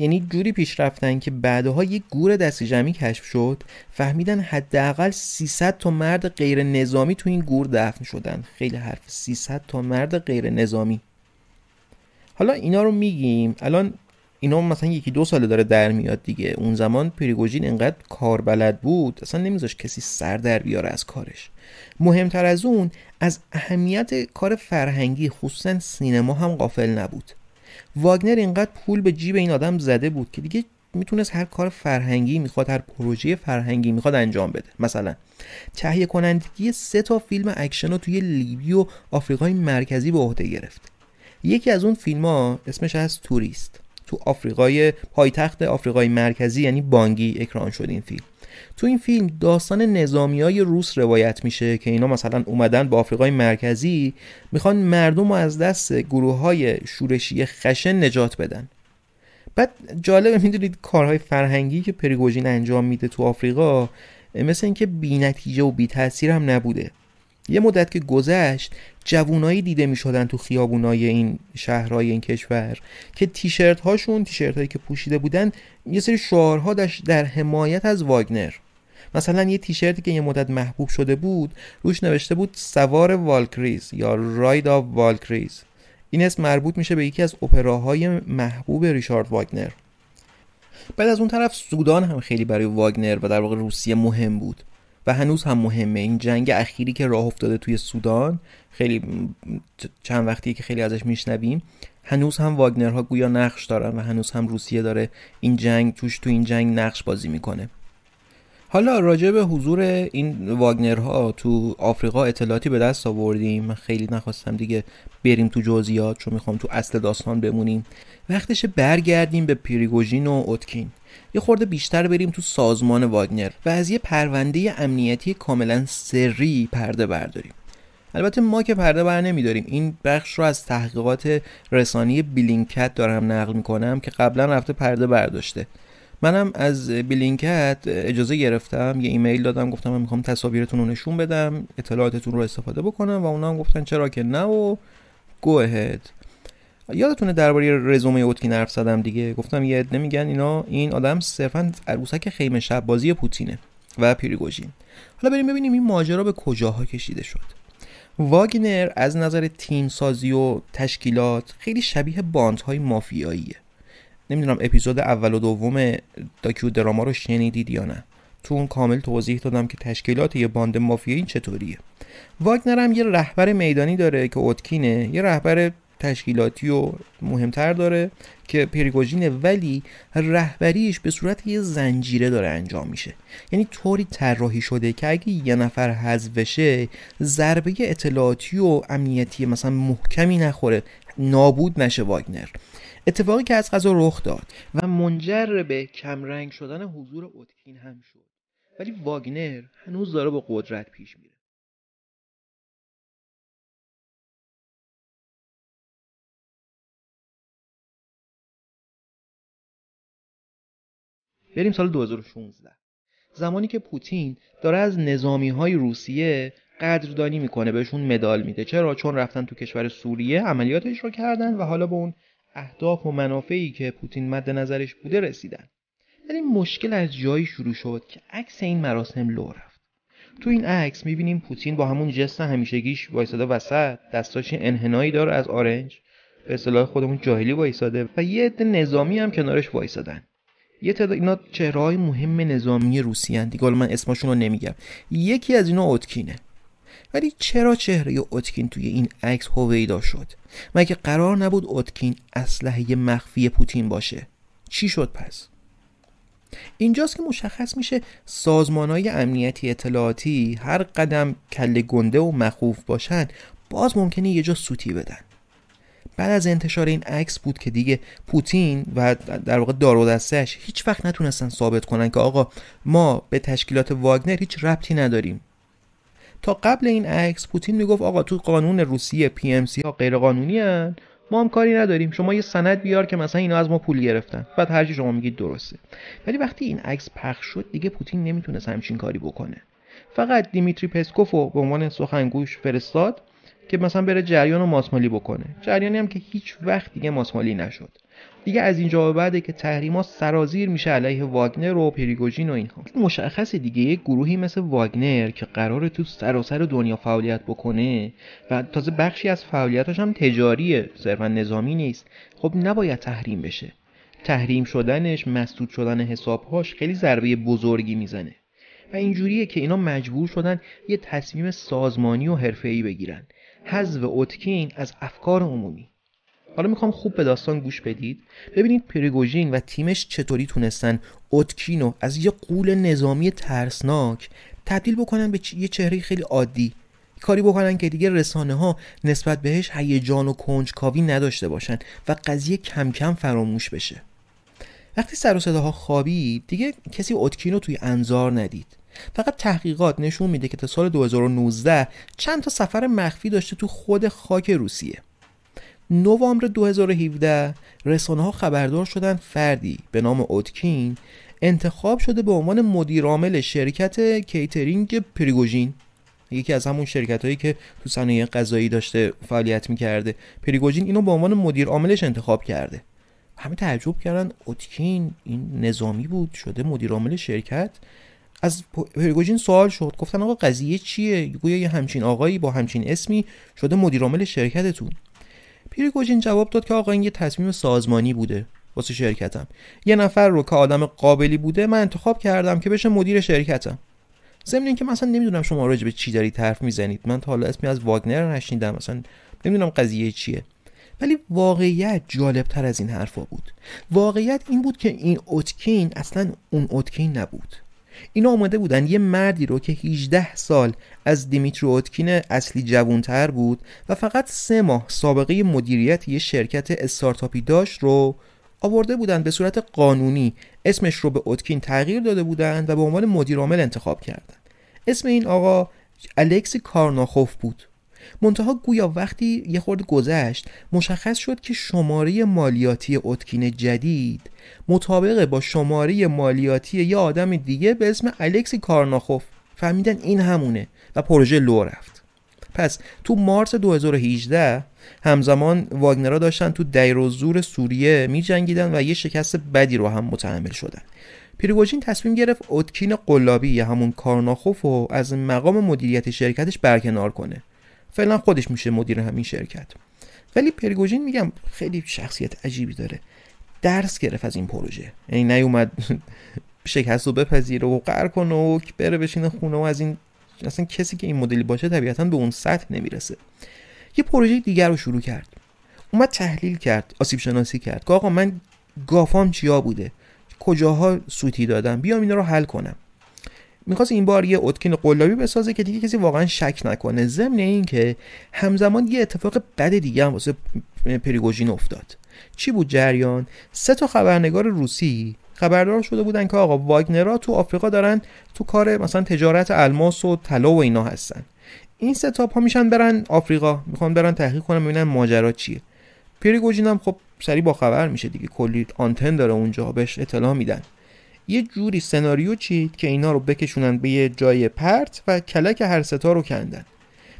یعنی جوری پیش رفتن که بعدها یک گور دست جمعی کشف شد فهمیدن حداقل 300 تا مرد غیر نظامی تو این گور دفن شدن خیلی حرف 300 تا مرد غیر نظامی حالا اینا رو میگیم الان اینا مثلا یکی دو ساله داره در میاد دیگه اون زمان پریگوژین انقدر بلد بود اصلا نمیذاش کسی سر در بیاره از کارش مهمتر از اون از اهمیت کار فرهنگی خصوصا سینما هم غافل نبود واگنر اینقدر پول به جیب این آدم زده بود که دیگه میتونست هر کار فرهنگی میخواد هر پروژه فرهنگی میخواد انجام بده مثلا تهیه کنندگی سه تا فیلم اکشن رو توی لیبی و آفریقای مرکزی به عهده گرفت یکی از اون فیلم ها اسمش از توریست تو آفریقای پایتخت آفریقای مرکزی یعنی بانگی اکران شد این فیلم تو این فیلم داستان نظامی های روس روایت میشه که اینا مثلا اومدن به آفریقای مرکزی میخوان مردم رو از دست گروه های شورشی خشن نجات بدن بعد جالبه میدونید کارهای فرهنگی که پریگوژین انجام میده تو آفریقا مثل اینکه بی نتیجه و بی تاثیر هم نبوده یه مدت که گذشت جوونایی دیده می شدن تو خیابونای این شهرهای این کشور که تیشرت هاشون تیشرت هایی که پوشیده بودن یه سری شعارها در حمایت از واگنر مثلا یه تیشرتی که یه مدت محبوب شده بود روش نوشته بود سوار والکریز یا راید آف والکریز این اسم مربوط میشه به یکی از اپراهای محبوب ریشارد واگنر بعد از اون طرف سودان هم خیلی برای واگنر و در واقع روسیه مهم بود و هنوز هم مهمه این جنگ اخیری که راه افتاده توی سودان خیلی چند وقتی که خیلی ازش میشنویم هنوز هم واگنرها گویا نقش دارن و هنوز هم روسیه داره این جنگ توش تو این جنگ نقش بازی میکنه حالا راجع به حضور این واگنرها تو آفریقا اطلاعاتی به دست آوردیم من خیلی نخواستم دیگه بریم تو جزئیات چون میخوام تو اصل داستان بمونیم وقتش برگردیم به پریگوژین و اوتکین یه خورده بیشتر بریم تو سازمان واگنر و از یه پرونده امنیتی کاملا سری پرده برداریم البته ما که پرده بر نمیداریم این بخش رو از تحقیقات رسانی بلینکت دارم نقل میکنم که قبلا رفته پرده برداشته منم از بلینکت اجازه گرفتم یه ایمیل دادم گفتم من میخوام تصاویرتون رو نشون بدم اطلاعاتتون رو استفاده بکنم و اونا هم گفتن چرا که نه و go یادتونه درباره رزومه اوتکین حرف زدم دیگه گفتم یه عده میگن اینا این آدم صرفا عروسک خیمه شب بازی پوتینه و پیریگوژین حالا بریم ببینیم این ماجرا به کجاها کشیده شد واگنر از نظر تیم سازی و تشکیلات خیلی شبیه باندهای مافیاییه نمیدونم اپیزود اول و دوم داکیو دراما رو شنیدید یا نه تو اون کامل توضیح دادم که تشکیلات یه باند مافیایی چطوریه واگنر هم یه رهبر میدانی داره که اوتکینه یه رهبر تشکیلاتی و مهمتر داره که پریگوژینه ولی رهبریش به صورت یه زنجیره داره انجام میشه یعنی طوری طراحی شده که اگه یه نفر حذف بشه ضربه اطلاعاتی و امنیتی مثلا محکمی نخوره نابود نشه واگنر اتفاقی که از غذا رخ داد و منجر به کمرنگ شدن حضور اوتکین هم شد ولی واگنر هنوز داره با قدرت پیش میره بریم سال 2016 زمانی که پوتین داره از نظامی های روسیه قدردانی میکنه بهشون مدال میده چرا چون رفتن تو کشور سوریه عملیاتش رو کردن و حالا به اون اهداف و منافعی که پوتین مد نظرش بوده رسیدن ولی مشکل از جایی شروع شد که عکس این مراسم لو رفت تو این عکس میبینیم پوتین با همون جست همیشگیش وایساده وسط دستاش انحنایی داره از آرنج به اصطلاح خودمون جاهلی وایساده و یه عده نظامی هم کنارش وایسادن یه تعداد اینا مهم نظامی روسیه دیگه حالا من اسمشون رو نمیگم یکی از اینا اتکینه ولی چرا چهره اتکین توی این عکس هویدا شد مگه قرار نبود اتکین اسلحه مخفی پوتین باشه چی شد پس اینجاست که مشخص میشه سازمان های امنیتی اطلاعاتی هر قدم کله گنده و مخوف باشن باز ممکنه یه جا سوتی بدن بعد از انتشار این عکس بود که دیگه پوتین و در واقع دارو دستش هیچ وقت نتونستن ثابت کنن که آقا ما به تشکیلات واگنر هیچ ربطی نداریم تا قبل این عکس پوتین میگفت آقا تو قانون روسیه پی ام سی ها غیر قانونی هن. ما هم کاری نداریم شما یه سند بیار که مثلا اینا از ما پول گرفتن بعد هرچی شما میگید درسته ولی وقتی این عکس پخش شد دیگه پوتین نمیتونست همچین کاری بکنه فقط دیمیتری پسکوف رو به عنوان سخنگوش فرستاد که مثلا بره جریان رو ماسمالی بکنه جریانی هم که هیچ وقت دیگه ماسمالی نشد دیگه از اینجا به بعده که تحریما سرازیر میشه علیه واگنر و پریگوژین و اینها مشخص دیگه یک گروهی مثل واگنر که قرار تو سراسر دنیا فعالیت بکنه و تازه بخشی از فعالیتش هم تجاریه صرفا نظامی نیست خب نباید تحریم بشه تحریم شدنش مسدود شدن حسابهاش خیلی ضربه بزرگی میزنه و اینجوریه که اینا مجبور شدن یه تصمیم سازمانی و حرفه‌ای بگیرن حذف اوتکین از افکار عمومی حالا میخوام خوب به داستان گوش بدید ببینید پریگوژین و تیمش چطوری تونستن رو از یه قول نظامی ترسناک تبدیل بکنن به یه چهره خیلی عادی کاری بکنن که دیگه رسانه ها نسبت بهش هیجان و کنجکاوی نداشته باشن و قضیه کم کم فراموش بشه وقتی سر و صداها خوابید دیگه کسی اوتکین رو توی انظار ندید فقط تحقیقات نشون میده که تا سال 2019 چند تا سفر مخفی داشته تو خود خاک روسیه نوامبر 2017 رسانه ها خبردار شدن فردی به نام اوتکین انتخاب شده به عنوان مدیرعامل شرکت کیترینگ پریگوژین یکی از همون شرکت هایی که تو صنایع غذایی داشته فعالیت میکرده پریگوژین اینو به عنوان مدیر عاملش انتخاب کرده همه تعجب کردن اوتکین این نظامی بود شده مدیر عامل شرکت از پیرگوژین سوال شد گفتن آقا قضیه چیه گویا یه همچین آقایی با همچین اسمی شده مدیرعامل شرکتتون پریگوژین جواب داد که آقا این یه تصمیم سازمانی بوده واسه شرکتم یه نفر رو که آدم قابلی بوده من انتخاب کردم که بشه مدیر شرکتم ضمن اینکه مثلا نمیدونم شما راجع به چی دارید حرف میزنید من تا حالا اسمی از واگنر نشنیدم مثلا نمیدونم قضیه چیه ولی واقعیت جالب تر از این حرفا بود واقعیت این بود که این اوتکین اصلا اون اوتکین نبود اینا آمده بودن یه مردی رو که 18 سال از دیمیترو اوتکین اصلی جوانتر بود و فقط سه ماه سابقه مدیریت یه شرکت استارتاپی داشت رو آورده بودن به صورت قانونی اسمش رو به اوتکین تغییر داده بودن و به عنوان مدیرعامل انتخاب کردند. اسم این آقا الکسی کارناخوف بود منتها گویا وقتی یه خورد گذشت مشخص شد که شماره مالیاتی اتکین جدید مطابق با شماره مالیاتی یه آدم دیگه به اسم الکسی کارناخوف فهمیدن این همونه و پروژه لو رفت پس تو مارس 2018 همزمان واگنرا داشتن تو دیروزور سوریه می جنگیدن و یه شکست بدی رو هم متحمل شدن پریگوژین تصمیم گرفت اتکین قلابی همون کارناخوف رو از مقام مدیریت شرکتش برکنار کنه فعلا خودش میشه مدیر همین شرکت ولی پرگوژین میگم خیلی شخصیت عجیبی داره درس گرفت از این پروژه یعنی نیومد شکست رو بپذیره و قر کنه و بره بشینه خونه و از این اصلا کسی که این مدلی باشه طبیعتا به اون سطح نمیرسه یه پروژه دیگر رو شروع کرد اومد تحلیل کرد آسیب شناسی کرد که آقا من گافام چیا بوده کجاها سوتی دادم بیام اینا رو حل کنم میخواست این بار یه اتکین قلابی بسازه که دیگه کسی واقعا شک نکنه ضمن اینکه همزمان یه اتفاق بد دیگه هم واسه پریگوژین افتاد چی بود جریان سه تا خبرنگار روسی خبردار شده بودن که آقا واگنرها تو آفریقا دارن تو کار مثلا تجارت الماس و طلا و اینا هستن این ستاپ ها میشن برن آفریقا میخوان برن تحقیق کنن ببینن ماجرا چیه پریگوژین هم خب سری با خبر میشه دیگه کلی آنتن داره اونجا بهش اطلاع میدن یه جوری سناریو چید که اینا رو بکشونن به یه جای پرت و کلک هر ستا رو کندن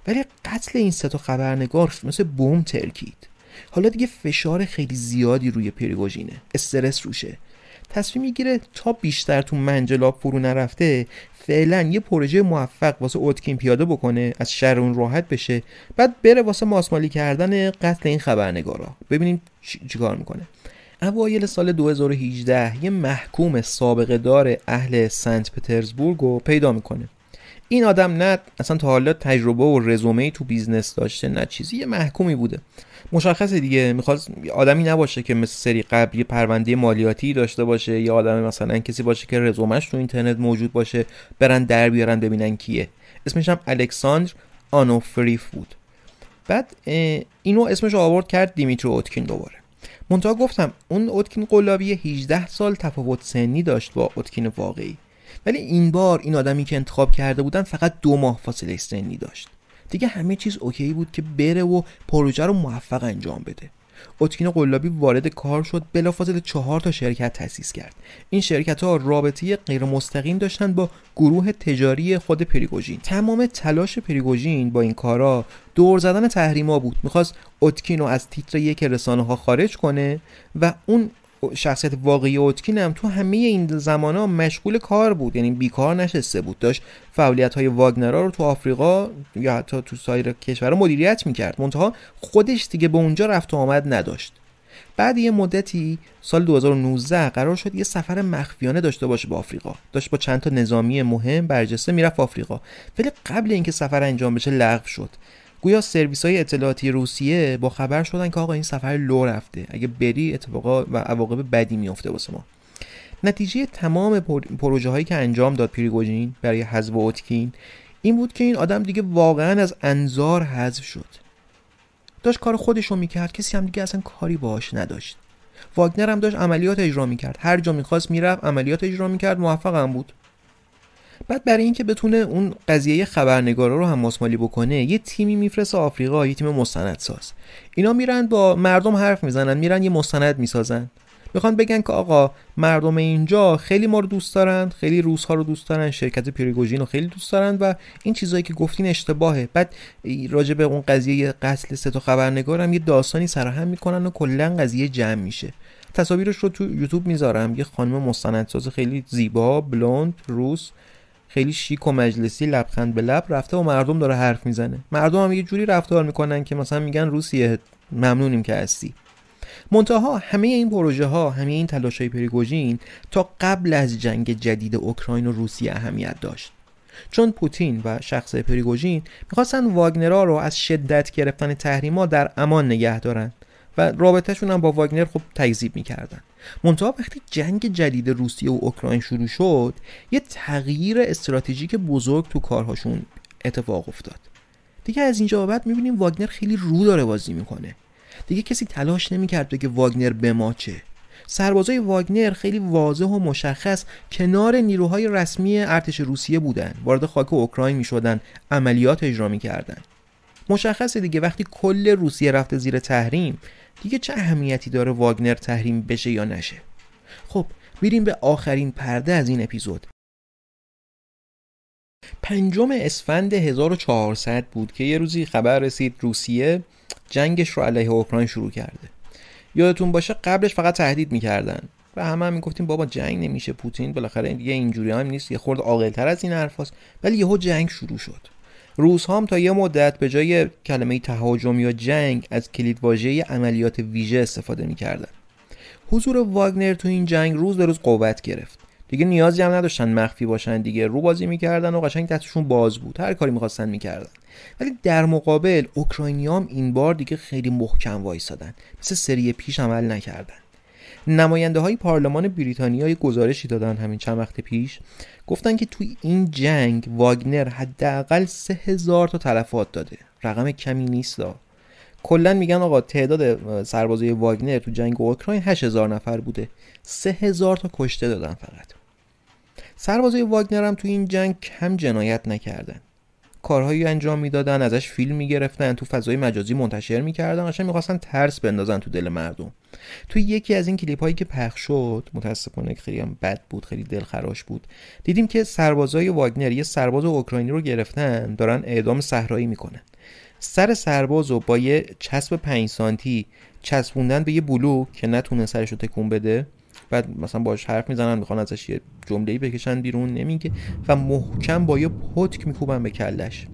ولی قتل این ستا خبرنگار مثل بوم ترکید حالا دیگه فشار خیلی زیادی روی پریگوژینه استرس روشه تصمیم میگیره تا بیشتر تو منجلاب فرو نرفته فعلا یه پروژه موفق واسه اوتکین پیاده بکنه از شر اون راحت بشه بعد بره واسه ماسمالی کردن قتل این خبرنگارا ببینیم چیکار میکنه اوایل سال 2018 یه محکوم سابقه دار اهل سنت پترزبورگ رو پیدا میکنه این آدم نه اصلا تا حالا تجربه و رزومه تو بیزنس داشته نه چیزی یه محکومی بوده مشخصه دیگه میخواست آدمی نباشه که مثل سری قبل یه پرونده مالیاتی داشته باشه یا آدم مثلا کسی باشه که رزومش تو اینترنت موجود باشه برن در بیارن ببینن کیه اسمش هم الکساندر آنوفریف بود بعد اینو اسمش آورد کرد دیمیترو اوتکین دوباره منتها گفتم اون اتکین قلابی 18 سال تفاوت سنی داشت با اتکین واقعی ولی این بار این آدمی که انتخاب کرده بودن فقط دو ماه فاصله سنی داشت دیگه همه چیز اوکی بود که بره و پروژه رو موفق انجام بده اتکین قلابی وارد کار شد بلافاصله چهار تا شرکت تأسیس کرد این شرکت ها رابطه غیر مستقیم داشتن با گروه تجاری خود پریگوژین تمام تلاش پریگوژین با این کارا دور زدن تحریما بود میخواست اتکین رو از تیتر یک رسانه ها خارج کنه و اون شخصیت واقعی اوتکین هم تو همه این زمان ها مشغول کار بود یعنی بیکار نشسته بود داشت فعالیت های واگنرا رو تو آفریقا یا حتی تو سایر کشورها مدیریت میکرد منتها خودش دیگه به اونجا رفت و آمد نداشت بعد یه مدتی سال 2019 قرار شد یه سفر مخفیانه داشته باشه به آفریقا داشت با چند تا نظامی مهم برجسته میرفت آفریقا ولی قبل اینکه سفر انجام بشه لغو شد گویا سرویس های اطلاعاتی روسیه با خبر شدن که آقا این سفر لو رفته اگه بری اتفاقا و عواقب بدی میافته واسه ما نتیجه تمام پروژه هایی که انجام داد پریگوژین برای حذف اوتکین این بود که این آدم دیگه واقعا از انظار حذف شد داشت کار خودش رو میکرد کسی هم دیگه اصلا کاری باهاش نداشت واگنر هم داشت عملیات اجرا میکرد هر جا میخواست میرفت عملیات اجرا میکرد موفق هم بود بعد برای اینکه بتونه اون قضیه خبرنگارا رو هم مسمالی بکنه یه تیمی میفرسته آفریقا یه تیم مستندساز اینا میرن با مردم حرف میزنن میرن یه مستند میسازن میخوان بگن که آقا مردم اینجا خیلی ما رو دوست دارن خیلی روزها رو دوست دارن شرکت پریگوژین رو خیلی دوست دارن و این چیزهایی که گفتین اشتباهه بعد راجع به اون قضیه قتل سه تا خبرنگار هم یه داستانی سرهم میکنن و کلا قضیه جمع میشه تصاویرش رو تو یوتیوب میذارم یه خانم مستندساز خیلی زیبا بلوند روس خیلی شیک و مجلسی لبخند به لب رفته و مردم داره حرف میزنه مردم هم یه جوری رفتار میکنن که مثلا میگن روسیه ممنونیم که هستی منتها همه این پروژه ها همه این تلاش های پریگوژین تا قبل از جنگ جدید اوکراین و روسیه اهمیت داشت چون پوتین و شخص پریگوژین میخواستن واگنرا رو از شدت گرفتن تحریما در امان نگه دارن و رابطهشون هم با واگنر خب تکذیب میکردن منتها وقتی جنگ جدید روسیه و اوکراین شروع شد یه تغییر استراتژیک بزرگ تو کارهاشون اتفاق افتاد دیگه از اینجا بعد میبینیم واگنر خیلی رو داره بازی میکنه دیگه کسی تلاش نمیکرد که واگنر به ما چه سربازای واگنر خیلی واضح و مشخص کنار نیروهای رسمی ارتش روسیه بودن وارد خاک اوکراین میشدن عملیات اجرا میکردن مشخصه دیگه وقتی کل روسیه رفته زیر تحریم دیگه چه اهمیتی داره واگنر تحریم بشه یا نشه خب میریم به آخرین پرده از این اپیزود پنجم اسفند 1400 بود که یه روزی خبر رسید روسیه جنگش رو علیه اوکراین شروع کرده یادتون باشه قبلش فقط تهدید میکردن و همه هم میگفتیم بابا جنگ نمیشه پوتین بالاخره دیگه اینجوری هم نیست یه خورد عاقلتر از این حرفاست ولی یهو جنگ شروع شد روزهام تا یه مدت به جای کلمه تهاجم یا جنگ از واژه عملیات ویژه استفاده میکردن حضور واگنر تو این جنگ روز به روز قوت گرفت دیگه نیازی هم نداشتن مخفی باشن دیگه رو بازی میکردن و قشنگ دستشون باز بود هر کاری میخواستن میکردن ولی در مقابل اوکراینیام این بار دیگه خیلی محکم وایسادن مثل سری پیش عمل نکردن نماینده های پارلمان بریتانیا یه گزارشی دادن همین چند وقت پیش گفتن که توی این جنگ واگنر حداقل سه هزار تا تلفات داده رقم کمی نیست دا. کلا میگن آقا تعداد سربازای واگنر تو جنگ اوکراین 8000 نفر بوده هزار تا کشته دادن فقط سربازای واگنر هم تو این جنگ کم جنایت نکردن کارهایی انجام میدادن ازش فیلم میگرفتن تو فضای مجازی منتشر میکردن قشنگ میخواستن ترس بندازن تو دل مردم تو یکی از این کلیپ هایی که پخش شد متاسفانه خیلی هم بد بود خیلی دلخراش بود دیدیم که سربازای واگنر یه سرباز اوکراینی رو گرفتن دارن اعدام صحرایی میکنن سر سرباز رو با یه چسب 5 سانتی چسبوندن به یه بلوک که نتونه سرش رو تکون بده بعد مثلا باش حرف میزنن میخوان ازش یه ای بکشن بیرون نمیگه و محکم با یه پتک میکوبن به کلش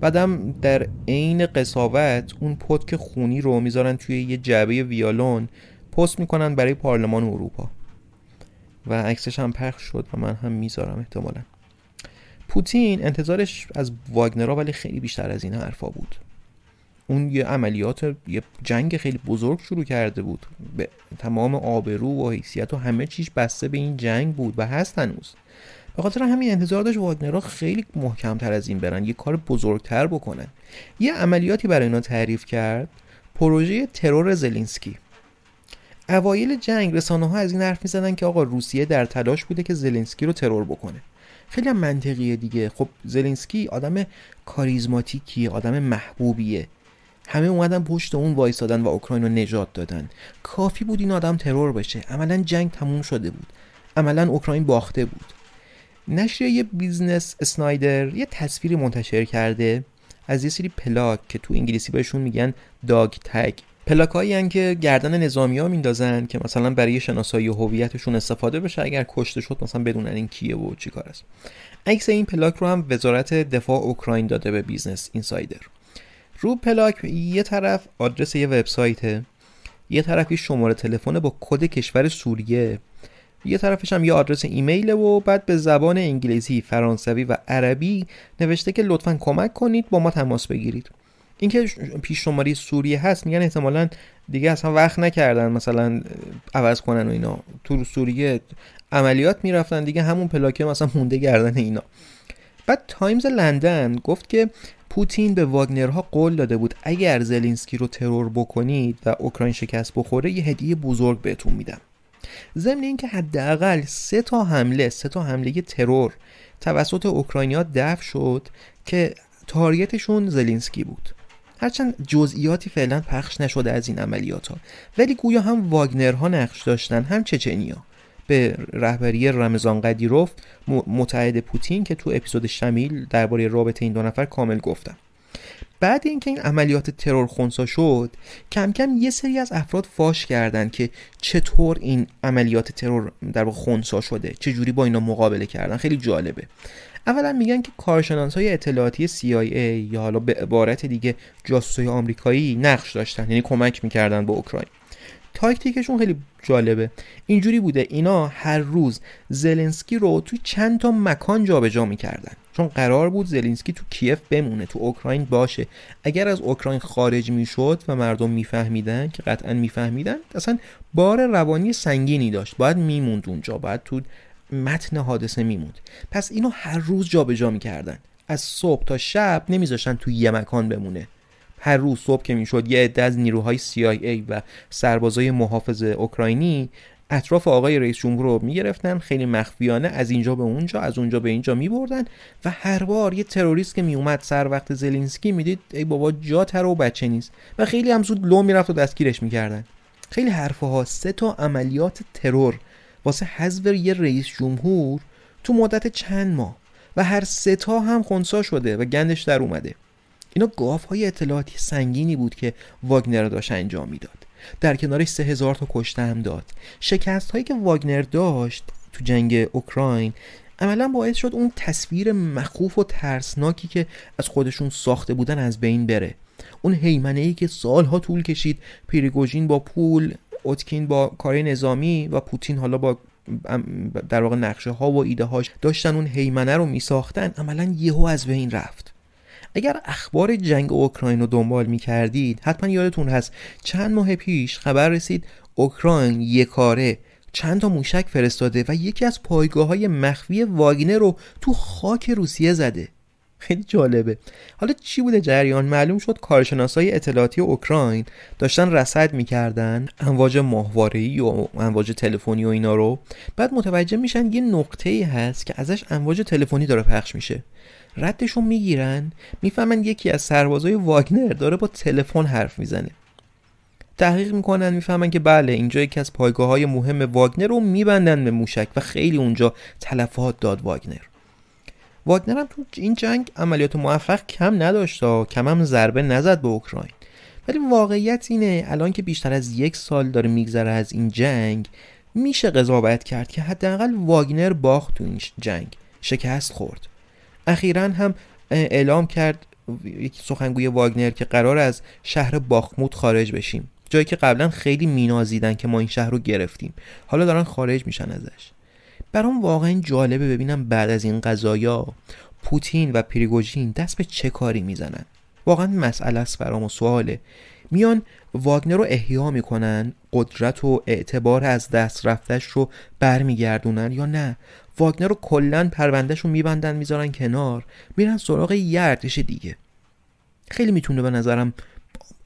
بعدم در عین قصاوت اون پتک خونی رو میذارن توی یه جعبه ویالون پست میکنن برای پارلمان اروپا و عکسش هم پخش شد و من هم میذارم احتمالا پوتین انتظارش از واگنرا ولی خیلی بیشتر از این حرفا بود اون یه عملیات یه جنگ خیلی بزرگ شروع کرده بود به تمام آبرو و حیثیت و همه چیش بسته به این جنگ بود و هست هنوز به خاطر همین انتظار داشت واگنرها خیلی محکمتر از این برن یه کار بزرگتر بکنن یه عملیاتی برای اینا تعریف کرد پروژه ترور زلینسکی اوایل جنگ رسانه ها از این حرف میزدن که آقا روسیه در تلاش بوده که زلنسکی رو ترور بکنه خیلی منطقیه دیگه خب زلینسکی آدم کاریزماتیکیه آدم محبوبیه همه اومدن پشت اون وایسادن و اوکراین رو نجات دادن کافی بود این آدم ترور بشه عملا جنگ تموم شده بود عملا اوکراین باخته بود نشریه یه بیزنس اسنایدر یه تصویری منتشر کرده از یه سری پلاک که تو انگلیسی بهشون میگن داگ تگ پلاک هایی که گردن نظامی ها میندازن که مثلا برای شناسایی هویتشون استفاده بشه اگر کشته شد مثلا بدونن این کیه و چیکار است عکس این پلاک رو هم وزارت دفاع اوکراین داده به بیزنس اینسایدر رو پلاک یه طرف آدرس یه وبسایته یه طرف یه شماره تلفن با کد کشور سوریه یه طرفش هم یه آدرس ایمیل و بعد به زبان انگلیسی، فرانسوی و عربی نوشته که لطفا کمک کنید با ما تماس بگیرید اینکه پیش شماری سوریه هست میگن احتمالا دیگه اصلا وقت نکردن مثلا عوض کنن و اینا تو سوریه عملیات میرفتن دیگه همون پلاکه مثلا مونده گردن اینا بعد تایمز لندن گفت که پوتین به واگنرها قول داده بود اگر زلینسکی رو ترور بکنید و اوکراین شکست بخوره یه هدیه بزرگ بهتون میدم ضمن اینکه حداقل سه تا حمله سه تا حمله ترور توسط اوکراینیا دفع شد که تاریتشون زلینسکی بود هرچند جزئیاتی فعلا پخش نشده از این عملیات ها ولی گویا هم واگنرها نقش داشتن هم چچنیا به رهبری رمضان قدیروف متحد پوتین که تو اپیزود شمیل درباره رابطه این دو نفر کامل گفتم بعد اینکه این عملیات ترور خونسا شد کم کم یه سری از افراد فاش کردند که چطور این عملیات ترور در واقع خونسا شده چه جوری با اینا مقابله کردن خیلی جالبه اولا میگن که کارشناس های اطلاعاتی CIA یا حالا به عبارت دیگه جاسوسای آمریکایی نقش داشتن یعنی کمک میکردن به اوکراین تاکتیکشون خیلی جالبه اینجوری بوده اینا هر روز زلنسکی رو تو چند تا مکان جابجا میکردن چون قرار بود زلنسکی تو کیف بمونه تو اوکراین باشه اگر از اوکراین خارج میشد و مردم میفهمیدن که قطعا میفهمیدن اصلا بار روانی سنگینی داشت باید میموند اونجا باید تو متن حادثه میموند پس اینو هر روز جابجا میکردن از صبح تا شب نمیذاشتن تو یه مکان بمونه هر روز صبح که میشد یه عده از نیروهای CIA و سربازای محافظ اوکراینی اطراف آقای رئیس جمهور رو میگرفتن خیلی مخفیانه از اینجا به اونجا از اونجا به اینجا میبردن و هر بار یه تروریست که میومد سر وقت زلینسکی میدید ای بابا جا تر و بچه نیست و خیلی هم زود لو میرفت و دستگیرش میکردن خیلی حرفه ها سه تا عملیات ترور واسه حذف یه رئیس جمهور تو مدت چند ماه و هر سه تا هم خونسا شده و گندش در اومده اینا گاف های اطلاعاتی سنگینی بود که واگنر داشت انجام میداد در کنارش سه هزار تا کشته هم داد شکست هایی که واگنر داشت تو جنگ اوکراین عملا باعث شد اون تصویر مخوف و ترسناکی که از خودشون ساخته بودن از بین بره اون حیمنه ای که سالها طول کشید پیریگوژین با پول اوتکین با کار نظامی و پوتین حالا با در واقع نقشه ها و ایده هاش داشتن اون حیمنه رو می ساختن عملا یهو از بین رفت اگر اخبار جنگ اوکراین رو دنبال می کردید حتما یادتون هست چند ماه پیش خبر رسید اوکراین یکاره چند تا موشک فرستاده و یکی از پایگاه های مخفی واگنر رو تو خاک روسیه زده خیلی جالبه حالا چی بوده جریان معلوم شد های اطلاعاتی اوکراین داشتن رصد میکردن امواج ماهواره‌ای و امواج تلفنی و اینا رو بعد متوجه میشن یه نقطه ای هست که ازش امواج تلفنی داره پخش میشه ردشون میگیرن میفهمن یکی از سربازای واگنر داره با تلفن حرف میزنه تحقیق میکنن میفهمن که بله اینجا یکی از پایگاه های مهم واگنر رو میبندن به موشک و خیلی اونجا تلفات داد واگنر واگنر هم تو این جنگ عملیات موفق کم نداشت و کم هم ضربه نزد به اوکراین ولی واقعیت اینه الان که بیشتر از یک سال داره میگذره از این جنگ میشه قضاوت کرد که حداقل واگنر باخت تو این جنگ شکست خورد اخیرا هم اعلام کرد یک سخنگوی واگنر که قرار از شهر باخمود خارج بشیم جایی که قبلا خیلی مینازیدن که ما این شهر رو گرفتیم حالا دارن خارج میشن ازش برام واقعا جالبه ببینم بعد از این قضایا پوتین و پریگوژین دست به چه کاری میزنن واقعا مسئله است برام و سواله میان واگنر رو احیا میکنن قدرت و اعتبار از دست رفتش رو برمیگردونن یا نه واگنر رو کلا پروندهشون رو میبندن میذارن کنار میرن سراغ یه ارتش دیگه خیلی میتونه به نظرم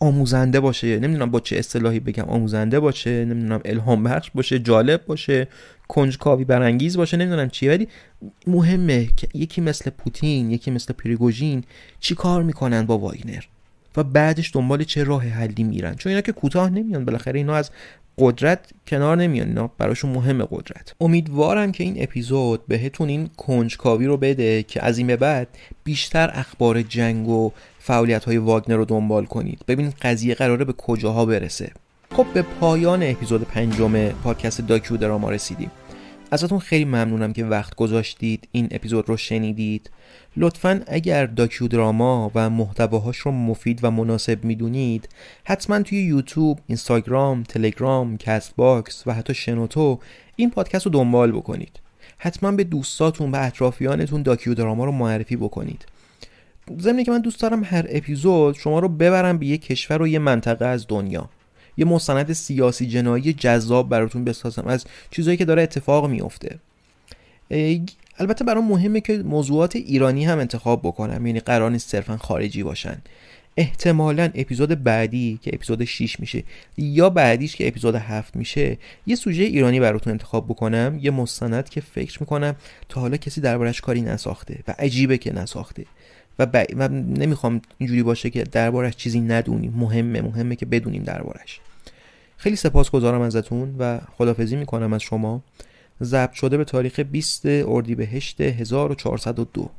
آموزنده باشه نمیدونم با چه اصطلاحی بگم آموزنده باشه نمیدونم الهام بخش باشه جالب باشه کنجکاوی برانگیز باشه نمیدونم چیه ولی مهمه که یکی مثل پوتین یکی مثل پریگوژین چی کار میکنن با واگنر و بعدش دنبال چه راه حلی میرن چون اینا که کوتاه نمیان بالاخره اینا از قدرت کنار نمیان اینا براشون مهم قدرت امیدوارم که این اپیزود بهتون این کنجکاوی رو بده که از این به بعد بیشتر اخبار جنگ و فعالیت های واگنر رو دنبال کنید ببینید قضیه قراره به کجاها برسه خب به پایان اپیزود پنجم پادکست داکیو دراما رسیدیم ازتون خیلی ممنونم که وقت گذاشتید این اپیزود رو شنیدید لطفا اگر دراما و محتواهاش رو مفید و مناسب میدونید حتما توی یوتیوب، اینستاگرام، تلگرام، کست باکس و حتی شنوتو این پادکست رو دنبال بکنید حتما به دوستاتون و اطرافیانتون داکیودراما رو معرفی بکنید ضمنی که من دوست دارم هر اپیزود شما رو ببرم به یک کشور و یه منطقه از دنیا یه مستند سیاسی جنایی جذاب براتون بسازم از چیزهایی که داره اتفاق میفته البته برام مهمه که موضوعات ایرانی هم انتخاب بکنم یعنی قرار نیست صرفا خارجی باشن احتمالا اپیزود بعدی که اپیزود 6 میشه یا بعدیش که اپیزود 7 میشه یه سوژه ایرانی براتون انتخاب بکنم یه مستند که فکر میکنم تا حالا کسی دربارش کاری نساخته و عجیبه که نساخته و, ب... نمیخوام اینجوری باشه که دربارش چیزی ندونیم مهمه مهمه که بدونیم دربارش خیلی سپاسگزارم ازتون و خدافزی میکنم از شما ضبط شده به تاریخ 20 اردیبهشت 1402